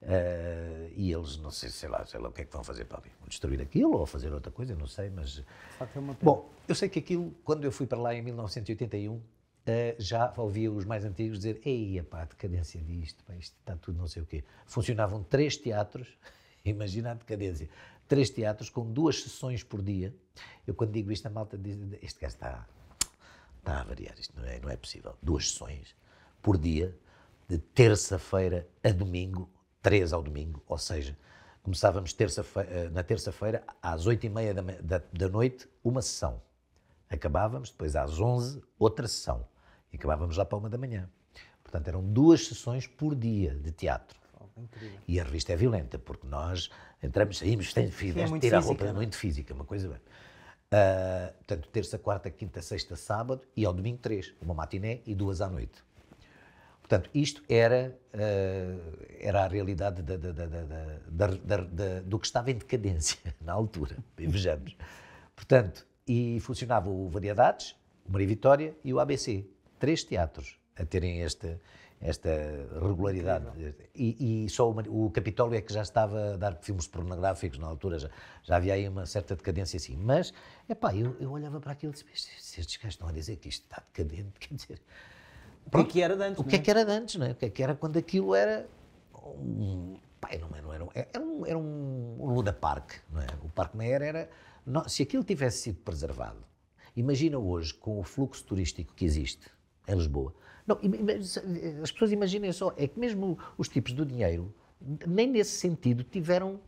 Uh, e eles, não sei, sei lá, sei lá o que é que vão fazer para ali. Vão destruir aquilo ou fazer outra coisa, não sei, mas. É bom, eu sei que aquilo, quando eu fui para lá em 1981, uh, eh, já ouvia os mais antigos dizer: ei, pá, a decadência disto, pá, isto está tudo não sei o quê. Funcionavam três teatros, <laughs> imagina a decadência três teatros com duas sessões por dia. Eu quando digo isto, a malta diz, este gajo está, está a variar, isto não é, não é possível. Duas sessões por dia, de terça-feira a domingo, três ao domingo, ou seja, começávamos terça eh, na terça-feira às oito e meia da, da, da noite, uma sessão. Acabávamos depois às onze, outra sessão. E acabávamos lá para uma da manhã. Portanto, eram duas sessões por dia de teatro. Incrível. E a revista é violenta, porque nós entramos, saímos, tem fio, é tirar física, a roupa, não? é muito física, uma coisa bem. Uh, portanto, terça, quarta, quinta, sexta, sábado e ao domingo três, uma matiné e duas à noite. Portanto, isto era, uh, era a realidade da, da, da, do que estava em decadência <laughs> na altura, vejamos. Portanto, e funcionava o Variedades, o Maria Vitória e o ABC, três teatros a terem esta esta regularidade. E, e, só o, o Capitólio é que já estava a dar filmes pornográficos na altura, já, já havia aí uma certa decadência assim. Mas, epá, eu, eu olhava para aquilo e disse: se estes gajos estão a dizer que isto está decadente, <laughs> quer dizer. Pronto, o é que era de antes? O que é, é que era de antes, não é? O que é que era quando aquilo era. Um, pá, não, não era, é, era, um, era um Luda Park, não é? O Parque Meyer era. Não, se aquilo tivesse sido preservado, imagina hoje, com o fluxo turístico que existe em Lisboa, não, eh, as pessoas imaginem só, é que mesmo os tipos do dinheiro, nem nesse sentido tiveram,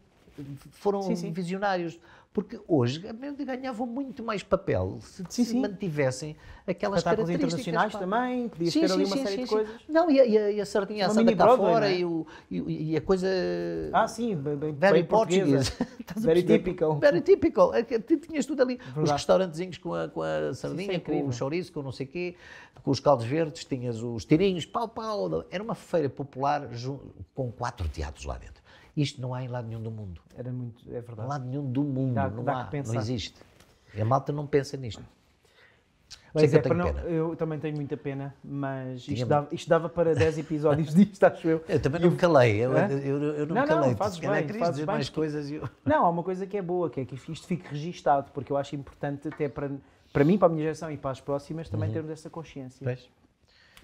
foram sim, sim. visionários porque hoje ganhavam muito mais papel se, sim, se sim. mantivessem aquelas Espetáculos características. internacionais pá. também, podias sim, ter ali uma série de coisas. Não, e a, e a sardinha assada cá fora é? e, o, e, e, a coisa... Ah, sim, bem, bem, very bem portuguesa. <laughs> very typical. Very typical. É tinhas tudo ali. Verdade. Os restaurantezinhos com a, com a é sardinha, com o chouriço, com não sei o quê, com os caldos verdes, tinhas os tirinhos, pau, pau. Era uma feira popular com quatro teatros lá dentro. Isto não há em lado nenhum do mundo. Era muito, é verdade. Em lado nenhum do mundo, dá, não dá há, não existe. E a malta não pensa nisto. Mas é, eu, é não, eu, também tenho muita pena, mas isto dava, isto dava, para 10 episódios <laughs> disto, acho eu. Eu também não me calei, eu, eu não, não, me calei. Não, fazes bem, querias fazes dizer bem, mais que, coisas. Eu... <laughs> Não, há uma coisa que é boa, que é que isto fique registado, porque eu acho importante até para, para mim, para a minha geração e para as próximas também uhum. termos essa consciência. Pois.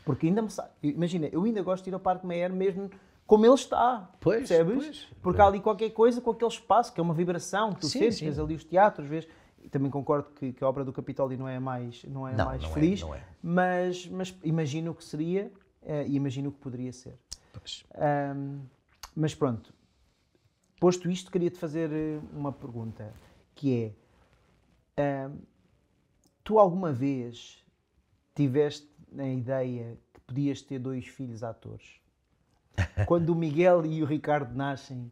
Porque ainda me Imagina, eu ainda gosto de ir ao Parque Meier mesmo como ele está. Pois, percebes? Pois. Porque há ali qualquer coisa com aquele espaço, que é uma vibração que tu sim, sentes, sim. vês ali os teatros, vês. Também concordo que, que, a obra do Capitólio não é a mais, não é não, mais não é, feliz, é, é. Mas, mas imagino que seria eh, e imagino que poderia ser. Um, mas pronto, posto isto, queria-te fazer eh, uma pergunta, que é, um, tu alguma vez tiveste a ideia que podias ter dois filhos atores? Quando o Miguel e o Ricardo nascem,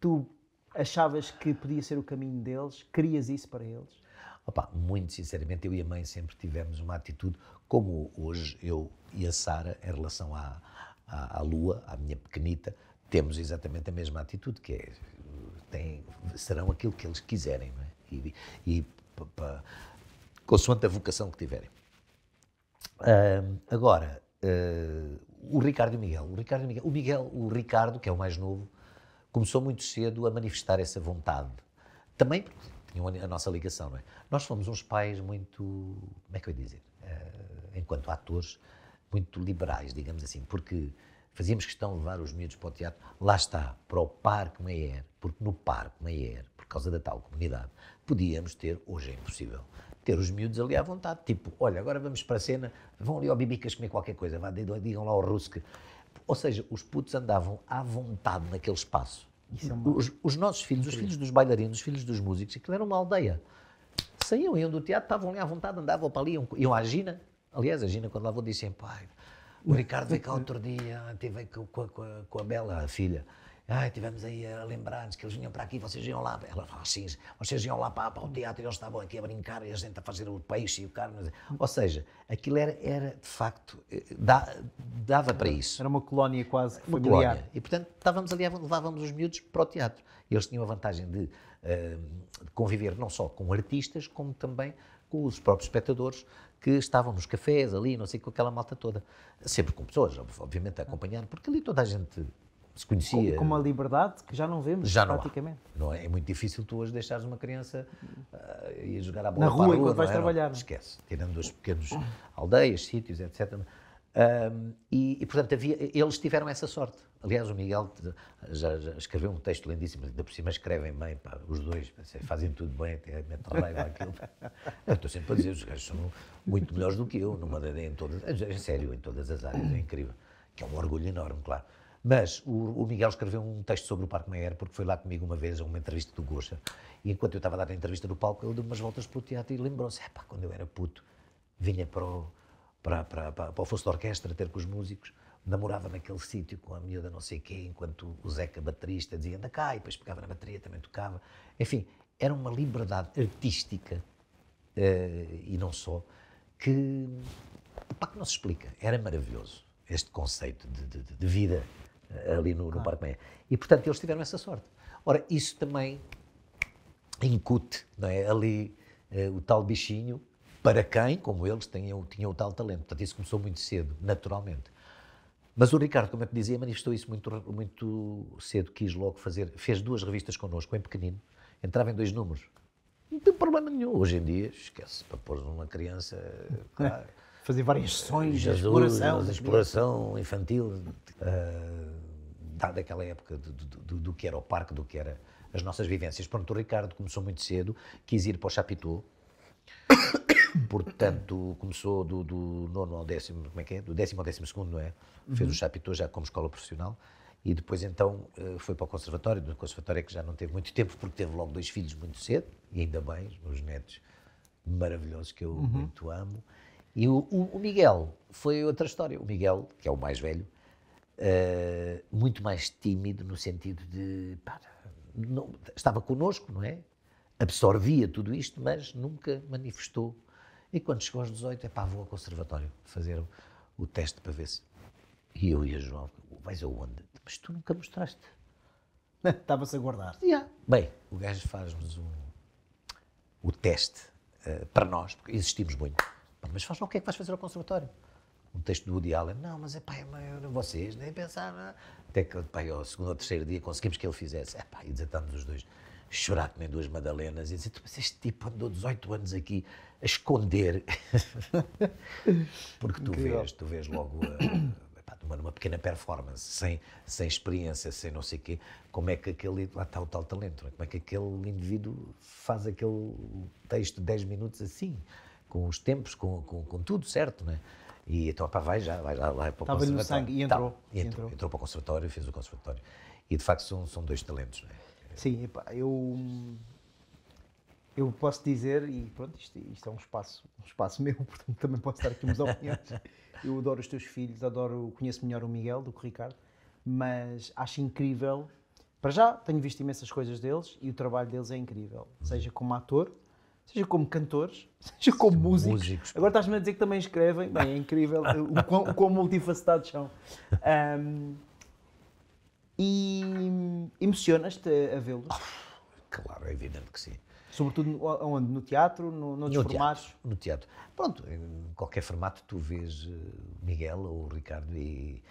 tu achavas que podia ser o caminho deles? Querias isso para eles? Opa, muito sinceramente, eu e a mãe sempre tivemos uma atitude, como hoje eu e a Sara, em relação à, à, à Lua, à minha pequenita, temos exatamente a mesma atitude, que é, tem, serão aquilo que eles quiserem, é? e, e p, p, consoante a vocação que tiverem. Uh, agora, Uh, o Ricardo e o Miguel. O Ricardo, Miguel, o Miguel, o Ricardo, que é o mais novo, começou muito cedo a manifestar essa vontade. Também porque tinham a nossa ligação, não é? Nós fomos uns pais muito, como é que eu ia dizer, uh, enquanto atores, muito liberais, digamos assim, porque fazíamos questão de levar os miúdos para o teatro, lá está, para o Parque Meyer porque no Parque Meyer por causa da tal comunidade, podíamos ter, hoje é impossível, ter os miúdos ali à vontade. Tipo, olha, agora vamos para a cena, vão ali ao Bibicas comer qualquer coisa, vá, digam lá ao Rusk. Ou seja, os putos andavam à vontade naquele espaço. É os, os, nossos filhos, os filhos dos bailarinos, os filhos dos músicos, aquilo era uma aldeia. Saíam, iam do teatro, estavam ali à vontade, andavam para ali, iam, iam à Gina. Aliás, a Gina, quando lá vou, disse sempre, pai, o Ricardo veio cá outro dia, teve com, com, com, a, com a Bela, a filha. Ai, tivemos aí a lembrar-nos que eles vinham para aqui, vocês iam lá. Ela fala assim, vocês iam lá para, para o teatro e eles estavam aqui a brincar e a gente a fazer o peixe e o carne. Ou seja, aquilo era, era de facto, eh, da, dava para isso. Era uma colónia quase uma familiar. Colónia. E portanto, estávamos ali, levávamos os miúdos para o teatro. E eles tinham a vantagem de, eh, de conviver não só com artistas, como também com os próprios espectadores que estavam nos cafés ali, não sei, com aquela malta toda. Sempre com pessoas, obviamente, a acompanhar, porque ali toda a gente se conhecia. Com uma liberdade que já não vemos já não praticamente. Há. Não é? é muito difícil tu hoje deixares uma criança uh, ir jogar à bola na rua, para rua, enquanto vais é? trabalhar. Não, é? esquece, tirando as pequenas aldeias, sítios, etc. Um, e, e, portanto, havia, eles tiveram essa sorte. Aliás, o Miguel já, já escreveu um texto lindíssimo, ainda por cima escrevem bem, pá, os dois, fazem tudo bem, até metem raiva aquilo. <laughs> Eu estou sempre a dizer, os gajos são muito melhores do que eu, numa, em todas, em sério, em todas as áreas, é incrível. Que é um orgulho enorme, claro. Mas o, o, Miguel escreveu um texto sobre o Parque Meyer, porque foi lá comigo uma vez a uma entrevista do Gocha. E enquanto eu estava a dar a entrevista no palco, ele deu umas voltas pelo teatro e lembrou-se: quando eu era puto, vinha para o, para, para, para, para o fosso da orquestra ter com os músicos, namorava naquele sítio com a miúda não sei quê, enquanto o Zeca baterista dizia anda cá, e depois pegava na bateria, também tocava. Enfim, era uma liberdade artística, eh, e não só, que, pá, que não se explica. Era maravilhoso este conceito de, de, de vida eh, ali no, claro. no Parque Meia. E, portanto, eles tiveram essa sorte. Ora, isso também incute não é? ali uh, o tal bichinho para quem, como eles, tinham, tinham o tal talento. Portanto, isso começou muito cedo, naturalmente. Mas o Ricardo, como eu te dizia, manifestou isso muito, muito cedo, quis logo fazer, fez duas revistas connosco, em pequenino, entrava em dois números. Não tem problema nenhum. Hoje em dia, esquece, para pôr uma criança... <laughs> Claro, Fazer várias sessões de exploração. exploração infantil. Uh, metade daquela época do, do, do, que era o parque, do que era as nossas vivências. Pronto, o Ricardo começou muito cedo, quis ir para o Chapitou, <coughs> portanto, começou do, do nono ao décimo, como é que é? Do décimo ao décimo segundo, não é? Uhum. Fez o Chapitou já como escola profissional e depois então eh, foi para o conservatório, do conservatório é que já não teve muito tempo porque teve logo dois filhos muito cedo, e ainda bem, os netos maravilhosos que eu uhum. muito amo. E o, o, Miguel foi outra história. O Miguel, que é o mais velho, eh, muito mais tímido no sentido de pá, não, estava connosco, não é? Absorvia tudo isto, mas nunca manifestou. E quando chegou aos 18, é pá, vou ao conservatório fazer o teste para ver se. E eu e a João, vais aonde? Mas tu nunca mostraste. <laughs> Estava-se a guardar. Yeah. Bem, o gajo faz-nos um, o teste uh, para nós, porque existimos muito. Mas faz lá o que é que vais fazer ao conservatório? um texto do Woody Allen. Não, mas é eu, vocês nem pensaram. Até que pai ao segundo ou terceiro dia conseguimos que ele fizesse. Epá, e desatámos os dois a chorar que nem duas madalenas e dizer, mas este tipo andou 18 anos aqui a esconder. <laughs> Porque tu Incrível. vês, tu vês logo a, numa pequena performance, sem, sem experiência, sem não sei o quê, como é que aquele, lá está o tal talento, é? como é que aquele indivíduo faz aquele texto de 10 minutos assim, com os tempos, com, com, com tudo certo, não é? E então, pá, vai já, vai lá para o Estava conservatório. no sangue e tá, entrou. Tá, e entrou, entrou. entrou. para o conservatório, fez o conservatório. E de facto são, são dois talentos, não é? Sim, eu, eu posso dizer, e pronto, isto, isto é um espaço, um espaço meu, <laughs> portanto também posso estar aqui umas <laughs> opiniões. eu adoro os teus filhos, adoro, conheço melhor o Miguel do que o Ricardo, mas acho incrível. Para já, tenho visto imensas coisas deles e o trabalho deles é incrível, uhum. seja como ator, seja como cantores, <laughs> seja como músicos. músicos. Agora estás-me a dizer que também escrevem. Bem, é incrível <laughs> o quão, o quão multifacetados são. Um, e emocionas-te a vê-los? Ah, claro, é evidente que sim. Sobretudo onde? No teatro? No, noutros no formatos? Teatro, no teatro. Pronto, em qualquer formato tu vês eh, Miguel ou Ricardo e.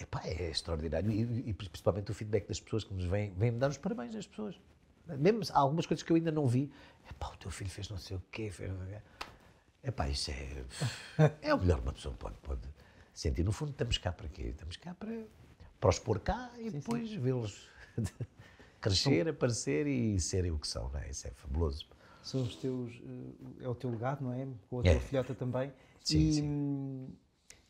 Epá, é extraordinário. E, e principalmente o feedback das pessoas que nos vêm, vêm dar os parabéns às pessoas. Mesmo há algumas coisas que eu ainda não vi. Epá, o teu filho fez não sei o quê, fez não sei o quê. Epá, isso é, <laughs> é o melhor que uma pessoa pode, pode sentir. No fundo, estamos cá para quê? Estamos cá para, para os pôr cá e sim, depois vê-los <laughs> crescer, aparecer e serem o que são, não é? Isso é fabuloso. São os teus, eh, é o teu legado, não é? Com a é. tua é. filhota também. Sim, e, sim. Hum,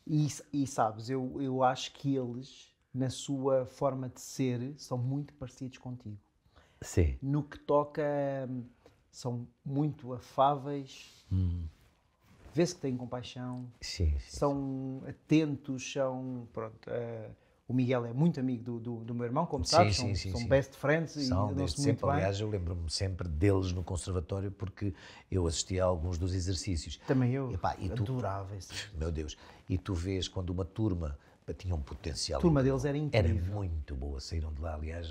e, e, sabes, eu, eu acho que eles, na sua forma de ser, são muito parecidos contigo. Sim. No que toca, hum, são muito afáveis, hum. vê-se que têm compaixão, sim, sim, são atentos, são. Pronto, uh, o Miguel é muito amigo do, do, do meu irmão, como sabes, sim, sim, são, best friends e dão sempre muito bem. Aliás, eu lembro-me sempre deles no conservatório porque eu assistia a alguns dos exercícios. Também eu, e, e adorava esses Meu Deus, e tu vês quando uma turma tinha um potencial... A turma deles era incrível. Era muito boa, saíram de lá, aliás,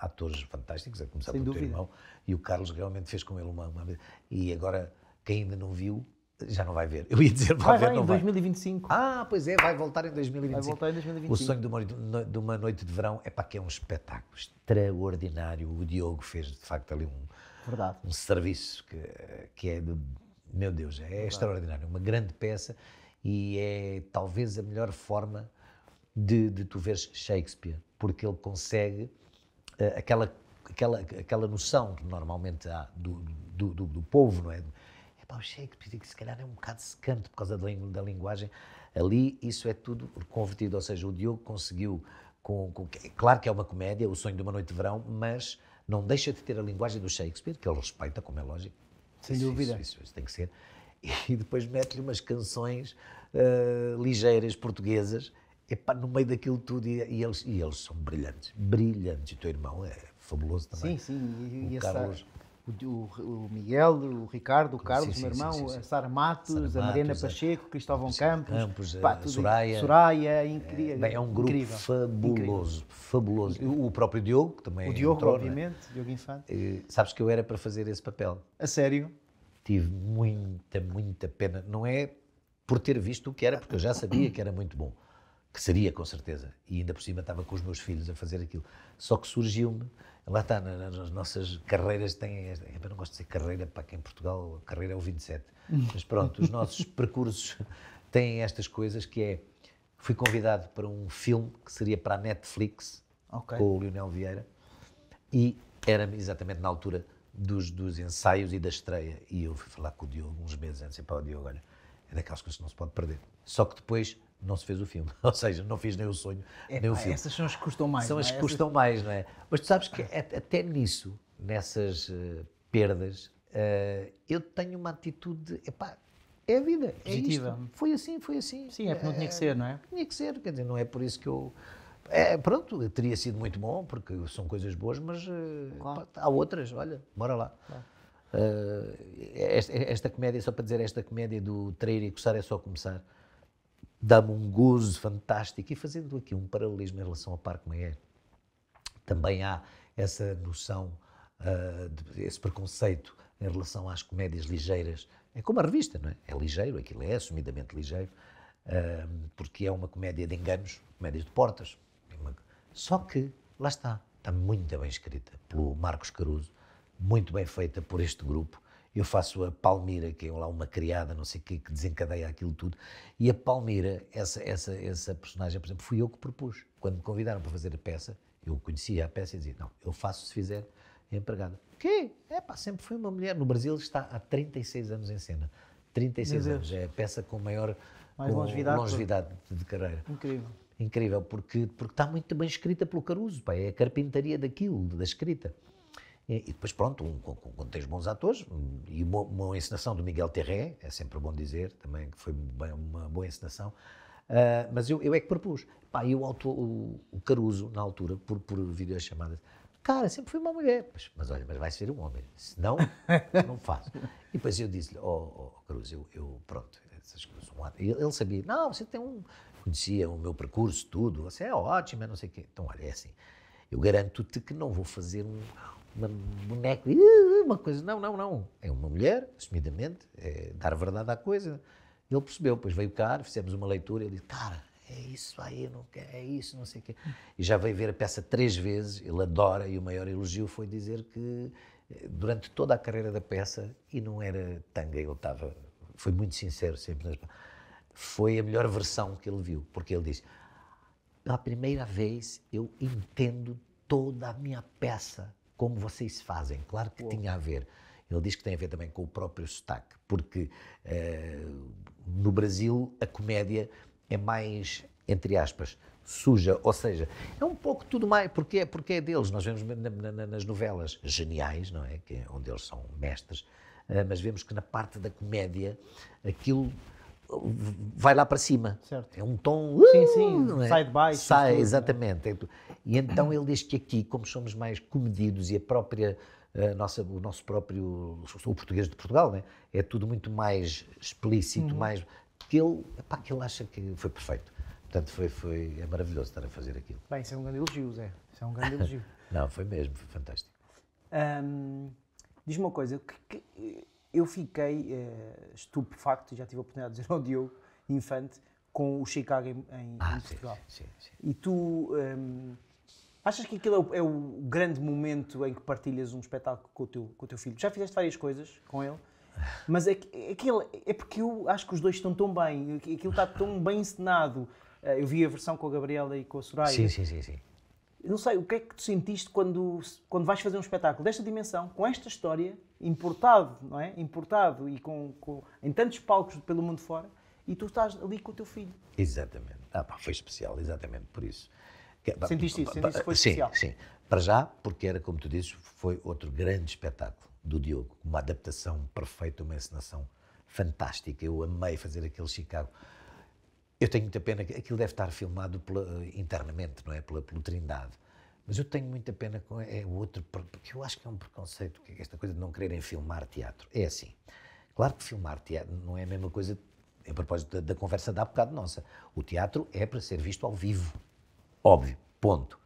atores fantásticos, a começar Sem pelo dúvida. teu irmão, e o Carlos realmente fez com ele uma, uma. E agora, quem ainda não viu, já não vai ver. Eu ia dizer, vai, vai ver, vai, não em vai. 2025. Ah, pois é, vai voltar em 2025. Vai voltar em 2025. O sonho de uma, de uma noite de verão é para que é um espetáculo extraordinário. O Diogo fez, de facto, ali um, Verdade. um serviço que, que é, meu Deus, é Verdade. extraordinário. Uma grande peça e é talvez a melhor forma de, de tu veres Shakespeare, porque ele consegue eh, aquela, aquela, aquela noção que normalmente há do, do, do, do povo, não é? É pá, o Shakespeare, que se calhar é um bocado secante por causa da, da linguagem. Ali isso é tudo convertido, ou seja, o Diogo conseguiu. Com, com, é claro que é uma comédia, o sonho de uma noite de verão, mas não deixa de ter a linguagem do Shakespeare, que ele respeita, como é lógico. Sem isso, dúvida. Isso, isso, isso, tem que ser. <laughs> E depois mete-lhe umas canções uh, ligeiras portuguesas para no meio daquilo tudo, e, e, eles, e eles são brilhantes, brilhantes. E teu irmão é fabuloso também. Sim, sim, e, o e Carlos. Essa, o, o, Miguel, o Ricardo, o Carlos, sim, meu irmão, sim, sim, a Sara Matos, Sara Matos, a Mariana Pacheco, o Cristóvão Campos, Campos pá, a Soraya. Soraya é incrível, é, bem, é um grupo incrível, fabuloso, incrível. fabuloso. o próprio Diogo que também. O Diogo, entrou, é? obviamente, né? Diogo Infante. E, sabes que eu era para fazer esse papel. A sério? Tive muita, muita pena. Não é por ter visto o que era, porque eu já sabia que era muito bom que seria com certeza, e ainda por cima estava com os meus filhos a fazer aquilo. Só que surgiu-me, lá está, nas nossas carreiras têm, eu não gosto de dizer carreira, para quem em Portugal carreira é o 27, mas pronto, os nossos <laughs> percursos têm estas coisas que é, fui convidado para um filme que seria para a Netflix, okay. com o Lionel Vieira, e era exatamente na altura dos, dos ensaios e da estreia, e eu fui falar com o Diogo uns meses antes, e o Diogo, olha, é daquelas coisas que não se pode perder. Só que depois não se fez o filme, <laughs> ou seja, não fiz nem o sonho, é, nem pá, o filme. Essas são as que custam mais. São as é? que custam mais, não é? Mas tu sabes que até nisso, nessas uh, perdas, uh, eu tenho uma atitude, epá, é a vida, É isto. foi assim, foi assim. Sim, é porque não tinha que eh, ser, não é? Tinha que ser, quer dizer, não é por isso que eu... É, pronto, teria sido muito bom, porque são coisas boas, mas claro. pá, há outras, olha, bora lá. Claro. Eh, esta, esta, comédia, só para dizer, esta comédia do trair e coçar é só começar, dá-me um gozo fantástico. E fazendo aqui um paralelismo em relação ao Parque Mayer, também há essa noção, uh, de, esse preconceito em relação às comédias ligeiras. É como a revista, não é? É ligeiro, aquilo é assumidamente ligeiro, uh, porque é uma comédia de enganos, comédias de portas. É só que, lá está, está muito bem escrita pelo Marcos Caruso muito bem feita por este grupo. Eu faço a Palmira, que é lá uma criada, não sei o quê, que desencadeia aquilo tudo. E a Palmira, essa, essa, essa personagem, por exemplo, fui eu que propus. Quando me convidaram para fazer a peça, eu conhecia a peça e dizia: Não, eu faço se fizer empregada. O quê? É pá, sempre foi uma mulher. No Brasil está há 36 anos em cena. 36 anos. É a peça com maior Mais com longevidade, longevidade por... de carreira. Incrível. Incrível, porque, porque está muito bem escrita pelo Caruso, pá. é a carpintaria daquilo, da escrita. E depois, pronto, um, quando tens bons atores, e uma, uma encenação do Miguel Terré, é sempre bom dizer também que foi uma boa encenação, uh, mas eu, eu é que propus. Pá, e o, autor, o, o Caruso, na altura, por, por videochamada, cara, sempre fui uma mulher. Mas, mas olha, mas vai ser um homem. Se não, não faço. E depois eu disse-lhe, oh, oh, oh eu, eu pronto, essas coisas são ótimas. Ele sabia, não, você tem um. Conhecia o meu percurso, tudo, você é mas é não sei o quê. Então, olha, é assim. Eu garanto-te que não vou fazer um, uma boneco, uma coisa. Não, não, não. É uma mulher, assumidamente, é dar verdade à coisa. Ele percebeu, depois veio cá, fizemos uma leitura, ele disse, cara, é isso aí, não quero, é isso, não sei o quê. E já veio ver a peça três vezes, ele adora, e o maior elogio foi dizer que eh, durante toda a carreira da peça, e não era tanga, ele estava, foi muito sincero sempre, foi a melhor versão que ele viu, porque ele disse, pela primeira vez eu entendo toda a minha peça, como vocês fazem. Claro que Uou. tinha a ver. Ele diz que tem a ver também com o próprio sotaque, porque uh, no Brasil a comédia é mais, entre aspas, suja, ou seja, é um pouco tudo mais, porque é, porque é deles. Nós vemos na, na, nas novelas geniais, não é? Que, é onde eles são mestres, uh, mas vemos que na parte da comédia aquilo vai lá para cima. Certo. É um tom. Uh, sim, sim, uh, é? sai de baixo. Sai, tudo, é? exatamente. É? E então ele diz que aqui, como somos mais comedidos e a própria. A nossa, o nosso próprio. O português de Portugal, né? é tudo muito mais explícito, uhum. mais. que ele, epá, que ele acha que foi perfeito. Portanto, foi, foi, é maravilhoso estar a fazer aquilo. Bem, isso é um grande elogio, Zé. Isso é um grande elogio. <laughs> Não, foi mesmo, foi fantástico. Um, Diz-me uma coisa, que, que, eu fiquei uh, estupefacto, já tive a oportunidade de dizer ao Diogo Infante, com o Chicago em, em, ah, Portugal. Sim, sim, sim. E tu um, ehm, achas que aquilo é o, é o, grande momento em que partilhas um espetáculo com o, teu, com o teu filho? Já fizeste várias coisas com ele, mas é, é, aquilo, é porque eu acho que os dois estão tão bem, aquilo está tão bem encenado. Eh, eu vi a versão com a Gabriela e com a Soraya. Sim, sim, sim. sim. Não sei, o que é que tu sentiste quando, quando vais fazer um espetáculo desta dimensão, com esta história, importado, não é? Importado e com, com em tantos palcos pelo mundo fora, e tu estás ali com o teu filho. Exatamente. Ah, pá, foi especial, exatamente por isso. Sentiste isso? Sentiste foi sim, especial? Sim, Para já, porque era, como tu dizes, foi outro grande espetáculo do Diogo. Uma adaptação perfeita, uma encenação fantástica. Eu amei fazer aquele Chicago. Eu tenho muita pena, aquilo deve estar filmado pela, eh, internamente, não é? Pela, pelo Trindade. Mas eu tenho muita pena com é, o é outro, porque eu acho que é um preconceito, que esta coisa de não quererem filmar teatro. É assim. Claro que filmar teatro não é a mesma coisa, em propósito da, da conversa da bocado nossa. O teatro é para ser visto ao vivo. Óbvio. Ponto.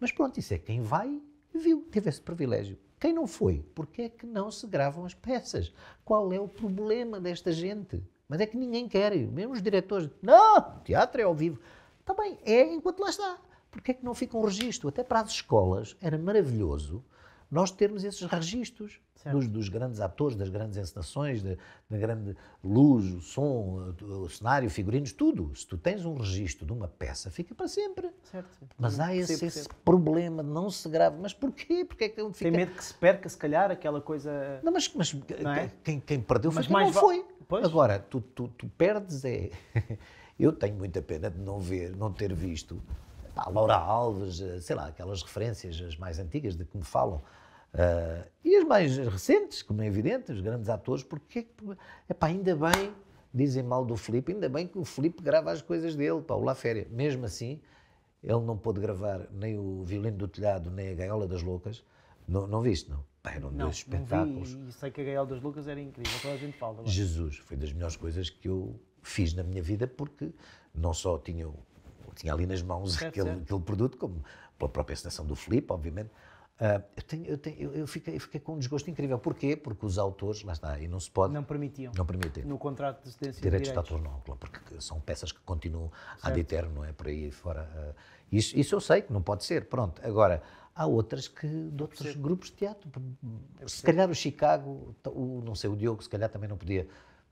Mas pronto, isso é quem vai, viu, teve esse privilégio. Quem não foi, porque é que não se gravam as peças? Qual é o problema desta gente? Mas é que ninguém quer, mesmo os diretores. Não, teatro é ao vivo. Também tá é enquanto lá está. Porquê é que não fica um registro? Até para as escolas era maravilhoso nós termos esses registros dos, dos, grandes atores, das grandes encenações, da, grande luz, o som, o, o cenário, figurinos, tudo. Se tu tens um registro de uma peça, fica para sempre. Certo. Mas há esse, esse problema, não se grava. Mas porquê? Porquê é que é fica... Tem medo que se perca, se calhar, aquela coisa... Não, mas, mas não é? quem, quem, perdeu mas não va... foi. Pois. Agora, tu, tu, tu perdes é. <laughs> Eu tenho muita pena de não ver, não ter visto a Laura Alves, eh, sei lá, aquelas referências as mais antigas de que me falam. Uh, e as mais recentes, como é evidente, os grandes atores, porque é pá, ainda bem, dizem mal do Felipe, ainda bem que o Felipe grava as coisas dele, pá, o La Féria. Mesmo assim, ele não pôde gravar nem o Violino do Telhado, nem a Gaiola das Loucas. Não, não viste, não? eram não, dois espetáculos. Não vi, e sei que a Gael dos Lucas era incrível, toda a gente fala. Agora. Jesus, foi das melhores coisas que eu fiz na minha vida, porque não só tinha, tinha ali nas mãos certo, aquele, certo. aquele, produto, como pela própria encenação do Filipe, obviamente. Uh, eu, tenho, eu, tenho, eu, eu, fiquei, eu, fiquei, com um desgosto incrível. Porquê? Porque os autores, lá está, e não se pode. Não permitiam. Não permitiam. No contrato de cedência direitos de direitos. de autor não, porque são peças que continuam certo. ad eterno, não é? Por aí fora. Uh, isso, isso eu sei que não pode ser. Pronto, agora há outras que de outros grupos de teatro. Se calhar o Chicago, o, não sei, o Diogo se calhar também não podia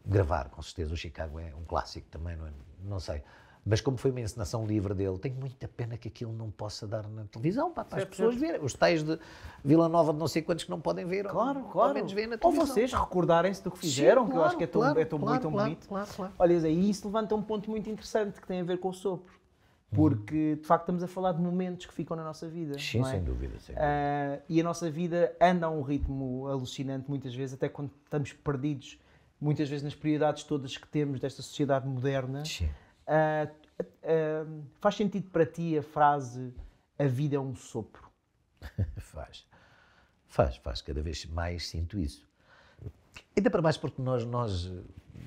gravar, com certeza. O Chicago é um clássico também, não, é, não sei. Mas como foi uma encenação livre dele, tenho muita pena que aquilo não possa dar na televisão, para as pessoas verem. Os tais de Vila Nova de não sei quantos que não podem ver, claro, ou, claro. menos ver na televisão. Ou vocês recordarem-se do que fizeram, Sim, claro, que eu acho que é tão, claro, é tão claro, bonito, claro, bonito. Claro, claro. Olha, isso levanta um ponto muito interessante que tem a ver com o sopro. Porque, de facto, estamos a falar de momentos que ficam na nossa vida. Sim, é? sem dúvida. Sem dúvida. Uh, e a nossa vida anda a um ritmo alucinante, muitas vezes, até quando estamos perdidos, muitas vezes nas prioridades todas que temos desta sociedade moderna. Sim. Uh, uh, faz sentido para ti a frase a vida é um sopro? <laughs> faz. Faz, faz. Cada vez mais sinto isso. Ainda para mais porque nós, nós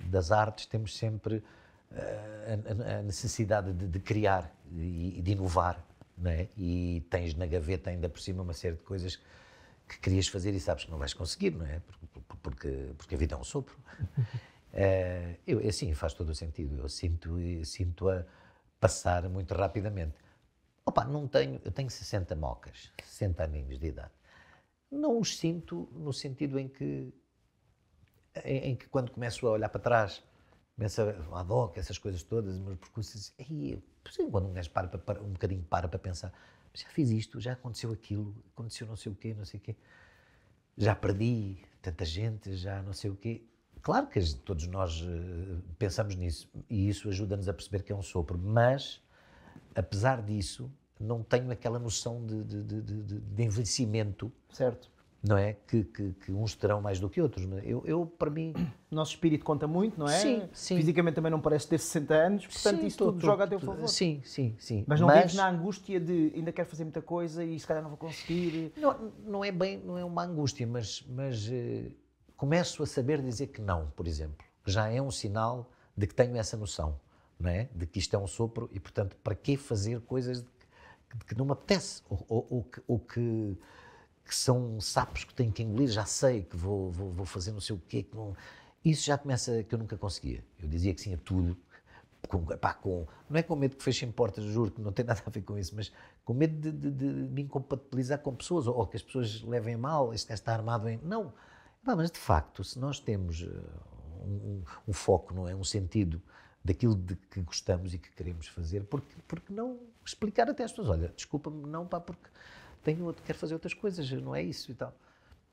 das artes, temos sempre a, necessidade de, de, criar e de inovar, é? E tens na gaveta ainda por cima uma série de coisas que querias fazer e sabes que não vais conseguir, não é? Porque, porque, a vida é um sopro. <laughs> Eh, é, eu, assim, faz todo o sentido. Eu sinto, eu sinto a passar muito rapidamente. Opa, não tenho, eu tenho 60 mocas, 60 aninhos de idade. Não os sinto no sentido em que, em, em que quando começo a olhar para trás começa a doc, essas coisas todas, meus percurso e quando um gajo para, para, um bocadinho para para pensar, já fiz isto, já aconteceu aquilo, aconteceu não sei o quê, não sei o quê, já perdi tanta gente, já não sei o quê. Claro que todos nós eh, pensamos nisso e isso ajuda-nos a perceber que é um sopro, mas apesar disso, não tenho aquela noção de, de, de, de envelhecimento certo não é? Que, que, que, uns terão mais do que outros. Eu, eu, para mim. O <clears throat> nosso espírito conta muito, não é? Sim, sim. Fisicamente também não parece ter 60 anos, portanto sim, isso tudo, tudo joga a teu favor. Sim, sim, sim. Mas não Mas... vives na angústia de ainda quero fazer muita coisa e se calhar não vou conseguir. Não, não é bem, não é uma angústia, mas, mas uh, começo a saber dizer que não, por exemplo. Já é um sinal de que tenho essa noção, não é? De que isto é um sopro e, portanto, para que fazer coisas de que, de que não me apetece ou, ou, ou que. Ou que que são sapos que tenho que engolir, já sei que vou, vou, vou fazer não sei o quê. Que não... Isso já começa que eu nunca conseguia. Eu dizia que sim a tudo, com, pá, com, não é com medo que fechem portas, juro que não tem <laughs> nada a ver com isso, mas com medo de, de, de me incompatibilizar com pessoas ou, ou, que as pessoas levem mal, este gajo está armado em. Não. Pá, mas de facto, se nós temos eh, um, um, foco, não é? Um sentido daquilo de que gostamos e que queremos fazer, porque, porque não explicar até às pessoas: olha, desculpa-me, não, pá, porque tenho outro, quero fazer outras coisas, não é isso e tal.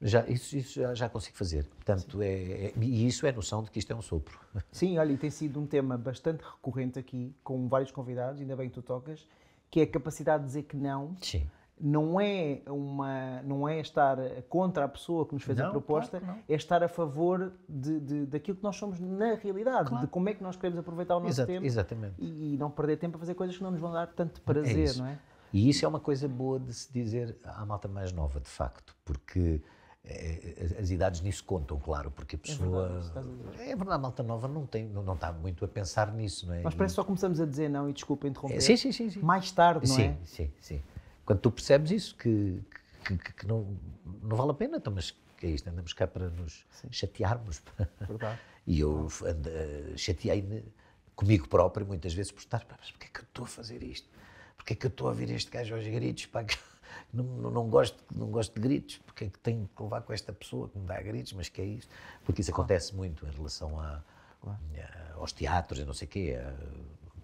Já, isso, isso já, já, consigo fazer. Portanto, é, é, e isso é noção de que isto é um sopro. <laughs> Sim, olha, e tem sido um tema bastante recorrente aqui, com vários convidados, ainda bem que tu tocas, que é a capacidade de dizer que não. Sim. Não é, uma, não é estar contra a pessoa que nos fez não, a proposta, claro é estar a favor de, de, daquilo que nós somos na realidade, claro. de como é que nós queremos aproveitar o nosso Exato, tempo exatamente. E, e, não perder tempo a fazer coisas que não nos vão dar tanto é prazer, é não é? E isso é uma coisa boa de se dizer à malta mais nova, de facto, porque eh, eh, as idades nisso contam, claro, porque a é pessoa. É verdade, a é verdade a malta nova não, tem, não, não está muito a pensar nisso, não é? Mas parece que só começamos a dizer não, e desculpa interromper. É, sim, sim, sim, sim, Mais tarde, não sim, é? Sim, sim. Quando tu percebes isso, que, que, que, que não, não vale a pena, então, mas que é isto, andamos cá para nos sim. chatearmos. Verdade. <laughs> e eu eh, chateei-me comigo próprio muitas vezes por estar, mas porquê é que eu estou a fazer isto? porque é que eu estou a ouvir este gajo aos gritos, pá, <laughs> não, não, gosto, não gosto de gritos, porque é que tenho que levar com esta pessoa que me dá gritos, mas que é isso? Porque isso acontece muito em relação a, a, eh, aos teatros e não sei o quê, a, eh,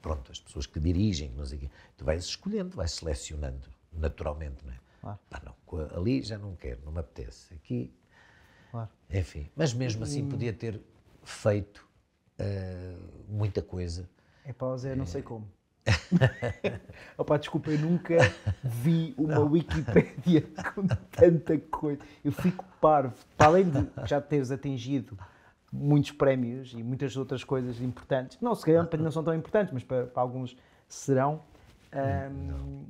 pronto, as pessoas que dirigem, não sei o quê. Tu vais escolhendo, vais selecionando naturalmente, não é? Claro. Pá, não, ali já não quero, não me apetece. Aqui, claro. enfim. Mas mesmo assim hum. podia ter feito uh, muita coisa. É pausa, é não sei como. <laughs> Opa, desculpa, eu nunca vi uma não. Wikipédia <laughs> com tanta coisa. Eu fico parvo. Para além de já teres atingido muitos prémios e muitas outras coisas importantes, não, se calhar não são tão importantes, mas para, para alguns serão. Um...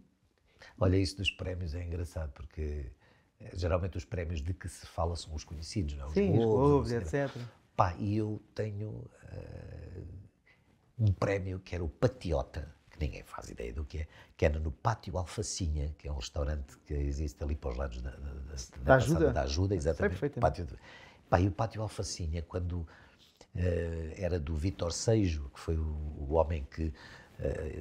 Olha, isso dos prémios é engraçado porque eh, geralmente os prémios de que se fala são os conhecidos, não? É? Os Sim, Globos, os etc. Pá, e eu tenho uh, um prémio que era o Patiota que ninguém faz ideia do que é, que era é no Pátio Alfacinha, que é um restaurante que existe ali para os lados da, da, da, da ajuda. da ajuda, exatamente. Sei pátio de... Pá, e o Pátio Alfacinha, quando uh, era do Vitor Seijo, que foi o, o homem que uh,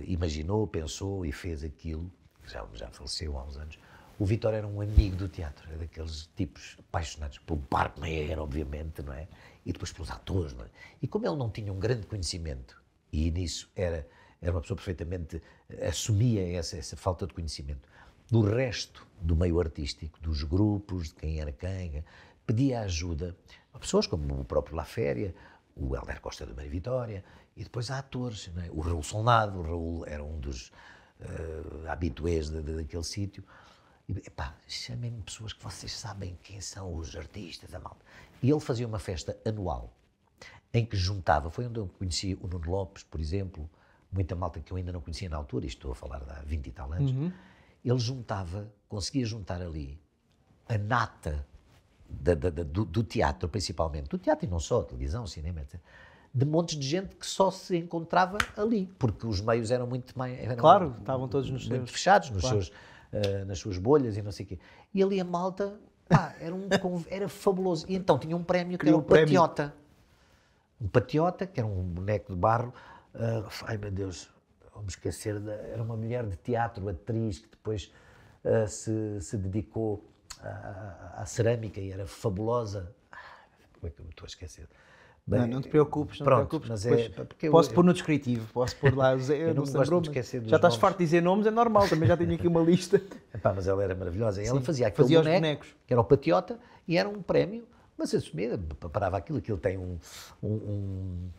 imaginou, pensou e fez aquilo, já, já faleceu há uns anos, o Vitor era um amigo do teatro, era daqueles tipos apaixonados pelo Parque Meyer, obviamente, não é? E depois pelos atores, não é? E como ele não tinha um grande conhecimento, e nisso era era uma pessoa perfeitamente. Eh, assumia essa, essa falta de conhecimento. Do resto do meio artístico, dos grupos, de quem era quem, pedia ajuda a pessoas como o próprio La Féria, o Helder Costa da Maria Vitória, e depois há atores. É? O Raul Solnado, o Raul era um dos uh, habituês de, de, daquele sítio. Epá, chamem-me pessoas que vocês sabem quem são os artistas, a malta. E ele fazia uma festa anual em que juntava, foi onde eu conheci o Nuno Lopes, por exemplo, muita malta que eu ainda não conhecia na altura, isto estou a falar de há 20 e tal anos, uhum. ele juntava, conseguia juntar ali a nata da, da, da, do, do, teatro, principalmente, do teatro e não só, televisão, cinema, etc., de montes de gente que só se encontrava ali, porque os meios eram muito mais... Eram claro, muito, estavam todos nos muito seus... fechados, nos claro. seus, uh, nas suas bolhas e não sei o quê. E ali a malta, pá, era, um, era fabuloso. E então tinha um prémio que Criou era o um Patriota um Patiota, que era um boneco de barro, Uh, ai meu Deus, vamos esquecer, de, era uma mulher de teatro, atriz, que depois uh, se, se dedicou à, cerâmica e era fabulosa. Ah, como é que eu me estou a esquecer? Bem, não, não te preocupes, não pronto, te preocupes. Mas é, porque posso eu, pôr no descritivo, posso pôr lá eu não, não gosto de esquecer dos Já estás farto de dizer nomes, é normal, também já tenho aqui uma lista. <laughs> Epá, mas ela era maravilhosa. Sim, ela fazia aquele fazia boneco, bonecos. que era o Patiota, e era um prémio, mas assumia, preparava aquilo, aquilo tem um, um, um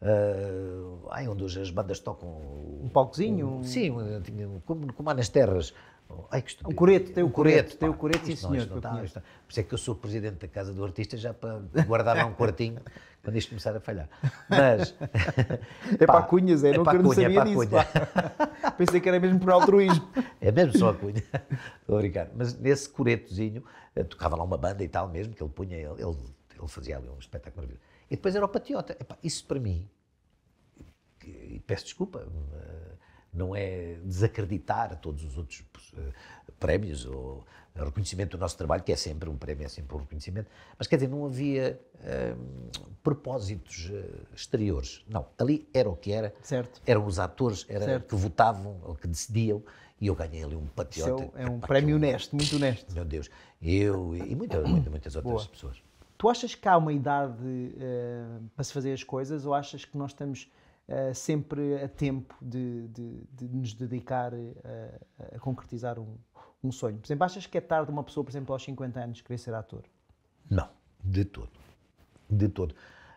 uh, ai, onde as bandas tocam. Um palcozinho? Um, sim, como, como há nas terras. Oh, ai, que Um coreto, tem o um coreto, tem o coreto, sim senhor. Não, está, está. Por isso é que eu sou presidente da Casa do Artista, já para guardar lá um quartinho <laughs> quando isto começar a falhar. Mas. <laughs> é pá, para cunhas, é, é não quero cunha, é para disso, cunha. <laughs> Pensei que era mesmo por altruísmo. É mesmo só a cunha. Estou a brincar. Mas nesse coretozinho, eh, tocava lá uma banda e tal mesmo, que ele punha, ele, ele fazia ali um espetáculo maravilhoso. E depois era o patriota. Epá, isso para mim, e peço desculpa, eh, não é desacreditar a todos os outros eh, prémios ou reconhecimento do nosso trabalho, que é sempre um prémio, é sempre um reconhecimento, mas quer dizer, não havia hum, propósitos exteriores. Não, ali era o que era, certo. eram os atores era que votavam que decidiam e eu ganhei ali um patriota. Seu é, é um epá, prémio eu, é honesto, muito honesto. Meu Deus, eu e, e muitas, muitas, <coughs> muitas outras Boa. pessoas. Tu achas que há uma idade uh, para se fazer as coisas ou achas que nós estamos uh, sempre a tempo de, de, de nos dedicar eh, a, a concretizar um, um, sonho? Por exemplo, achas que é tarde uma pessoa, por exemplo, aos 50 anos, querer ser ator? Não, de todo. De todo.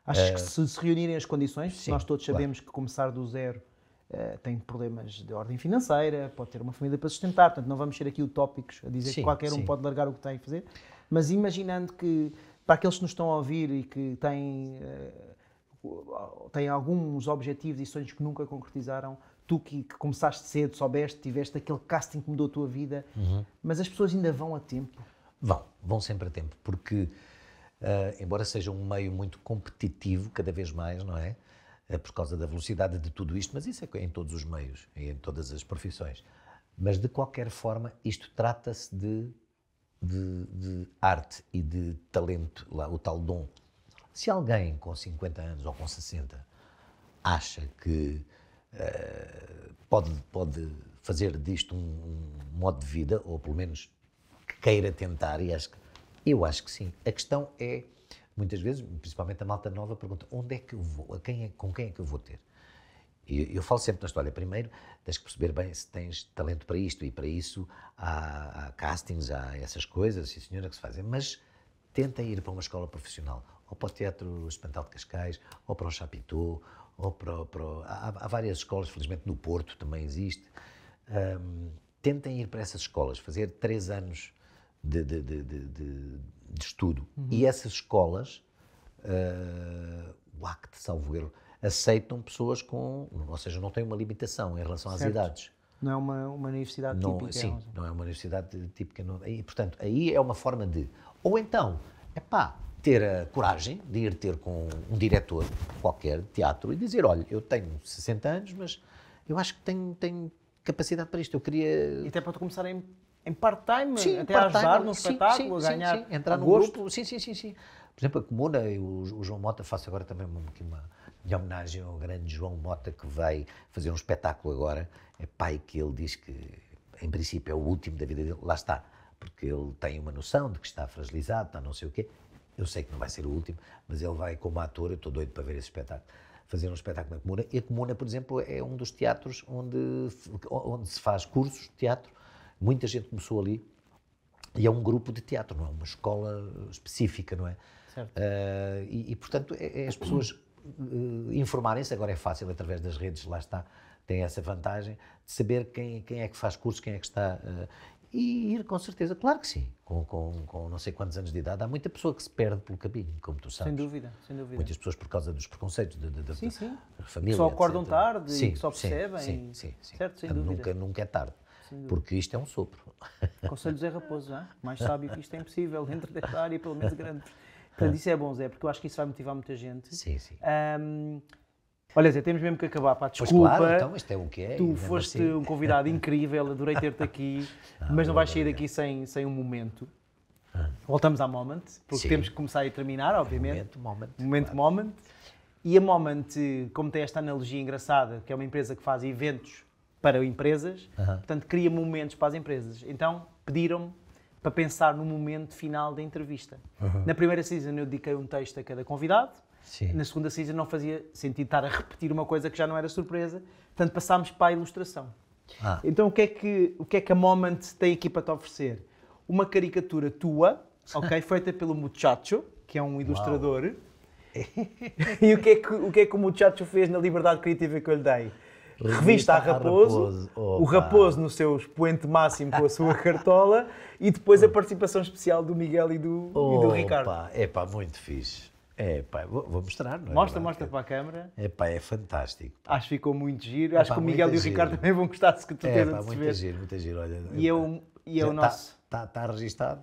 Achas é... que se, se reunirem as condições, Sim, nós todos sabemos claro. que começar do zero Uh, tem problemas de ordem financeira, pode ter uma família para sustentar, portanto não vamos ser aqui utópicos a dizer sim, que qualquer um sim. pode largar o que tem a fazer, mas imaginando que para aqueles que nos estão a ouvir e que têm, uh, têm alguns objetivos e sonhos que nunca concretizaram, tu que, que, começaste cedo, soubeste, tiveste aquele casting que mudou a tua vida, uhum. mas as pessoas ainda vão a tempo? Vão, vão sempre a tempo, porque, uh, embora seja um meio muito competitivo, cada vez mais, não é? Eh, por causa da velocidade de tudo isto, mas isso é em todos os meios e em todas as profissões. Mas, de qualquer forma, isto trata-se de de, de arte e de talento, lá, o tal dom. Se alguém com 50 anos ou com 60 acha que uh, pode, pode fazer disto um, um, modo de vida, ou pelo menos que queira tentar, e acho que, eu acho que sim. A questão é, muitas vezes, principalmente a malta nova pergunta, onde é que eu vou, a quem é, com quem é que eu vou ter? E eu falo sempre na história. Primeiro, tens que perceber bem se tens talento para isto e para isso há, há castings, há essas coisas, sim senhora, que se fazem. Mas tentem ir para uma escola profissional, ou para o Teatro Espantal de Cascais, ou para o Chapitou, ou para, para há, há, várias escolas, felizmente no Porto também existe. Um, tentem ir para essas escolas, fazer três anos de, de, de, de estudo. Uhum. E essas escolas, uh, o ACT, salvo erro, aceitam pessoas com. Ou seja, não têm uma limitação em relação certo. às idades. Não é uma, uma universidade não, típica. É sim, é não é uma universidade típica. Não, e, portanto, aí é uma forma de. Ou então, é pá, ter a coragem de ir ter com um diretor qualquer de teatro e dizer: olha, eu tenho 60 anos, mas eu acho que tenho, tenho capacidade para isto. Eu queria. E até para começar em, em part-time, até part ajudar no espetáculo, sim, a ganhar. Sim, sim. Entrar num grupo. Sim, sim, sim, sim. Por exemplo, a Comuna, eu, o João Mota, faço agora também uma, uma em homenagem ao grande João Mota, que vai fazer um espetáculo agora. É pai que ele diz que, em princípio, é o último da vida dele. Lá está, porque ele tem uma noção de que está fragilizado, está não sei o quê. Eu sei que não vai ser o último, mas ele vai como ator, eu estou doido para ver esse espetáculo, fazer um espetáculo na Comuna. E a Comuna, por exemplo, é um dos teatros onde, onde se faz cursos de teatro. Muita gente começou ali e é um grupo de teatro, não é uma escola específica, não é? Certo. Uh, e, e, portanto, é, é as pessoas uh, informarem-se, agora é fácil através das redes, lá está, tem essa vantagem, de saber quem, quem é que faz curso, quem é que está. Uh, e ir com certeza, claro que sim, com, com, com, não sei quantos anos de idade, há muita pessoa que se perde pelo caminho, como tu sabes. Sem dúvida, sem dúvida. Muitas pessoas por causa dos preconceitos da, sim, sim. família. Que só acordam etc. tarde sim, e que só percebem. Sim, sim, sim. Certo, sem dúvida. Nunca, nunca é tarde. Porque isto é um sopro. Conselho Zé Raposo, hein? É? mais sábio que isto é impossível, <laughs> dentro desta área, pelo menos grande. Portanto, tá. isso é bom, Zé, porque eu acho que isso vai motivar muita gente. Sim, sim. Um, Olha, Zé, temos mesmo que acabar. a desculpa. Claro, então, isto é o que é. Tu foste assim. um convidado incrível, adorei ter-te aqui, não, <laughs> ah, mas não vais sair daqui sem, sem um momento. Ah. Voltamos à Moment, porque Sim. temos que começar e terminar, obviamente. Momento, Moment. Momento, claro. Moment. E a Moment, como tem esta analogia engraçada, que é uma empresa que faz eventos para empresas, uh -huh. portanto, cria momentos para as empresas. Então, pediram-me para pensar no momento final da entrevista. Uhum. Na primeira season eu dediquei um texto a cada convidado, Sim. na segunda season não fazia sentido estar a repetir uma coisa que já não era surpresa, portanto passámos para a ilustração. Ah. Então o que, é que, o que é que a Moment tem aqui para te oferecer? Uma caricatura tua, <laughs> ok, feita pelo Muchacho, que é um ilustrador. <laughs> e o que, é que, o que é que o Muchacho fez na liberdade criativa que eu lhe dei? Revista, a Raposo, Raposo. o Raposo no seu expoente máximo com a sua <laughs> cartola e depois a participação especial do Miguel e do, e do Ricardo. É pá, muito fixe. É, pá, vou mostrar, não é? Mostra, verdade? É? mostra para a câmara. É, pá, é fantástico. Pá. Acho que ficou muito giro. É, Acho que o Miguel e o Ricardo giro. também vão gostar de certeza é, pá, de se muito ver. muito giro, muito giro. Olha, e é o, e é o tá, nosso. Está tá, tá registado.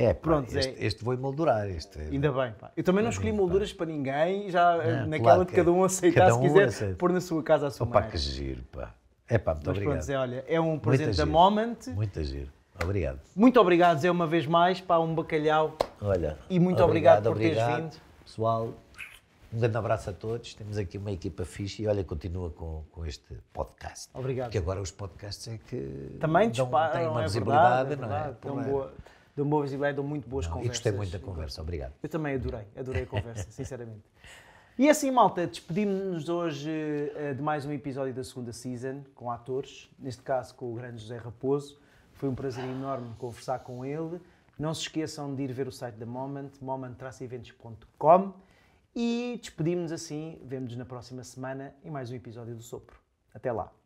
É, pá, Pronto, este, é... este vou emoldurar. Este... É- Ainda bem, pá. Eu também não escolhi molduras para ninguém, já eh, naquela de cada um aceitar, cada um se quiser, aceita. pôr na sua casa a sua Opa, que giro, pá. É pá, muito Mas, obrigado. Pronto, Zé, olha, é um presente muito da giro. Moment. Muito giro. Obrigado. Muito obrigado, Zé, uma vez mais, para um bacalhau. Olha. E muito obrigado, obrigado por teres obrigado, vindo. Pessoal, um grande abraço a todos. Temos aqui uma equipa fixe e olha, continua com, com este podcast. Obrigado. Porque agora os podcasts é que. Também disparam. Têm uma é visibilidade, verdade, é não é? Tão boa do boas e dão muito boas Não, conversas. Eu gostei muito da conversa, obrigado. Eu também adorei, adorei a conversa, <laughs> sinceramente. E é assim, malta, despedimos-nos hoje eh, de mais um episódio da segunda season com atores, neste caso com o grande José Raposo. Foi um prazer enorme conversar com ele. Não se esqueçam de ir ver o site da Moment, moment-eventos.com. E despedimos-nos assim, vemos-nos na próxima semana em mais um episódio do Sopro. Até lá!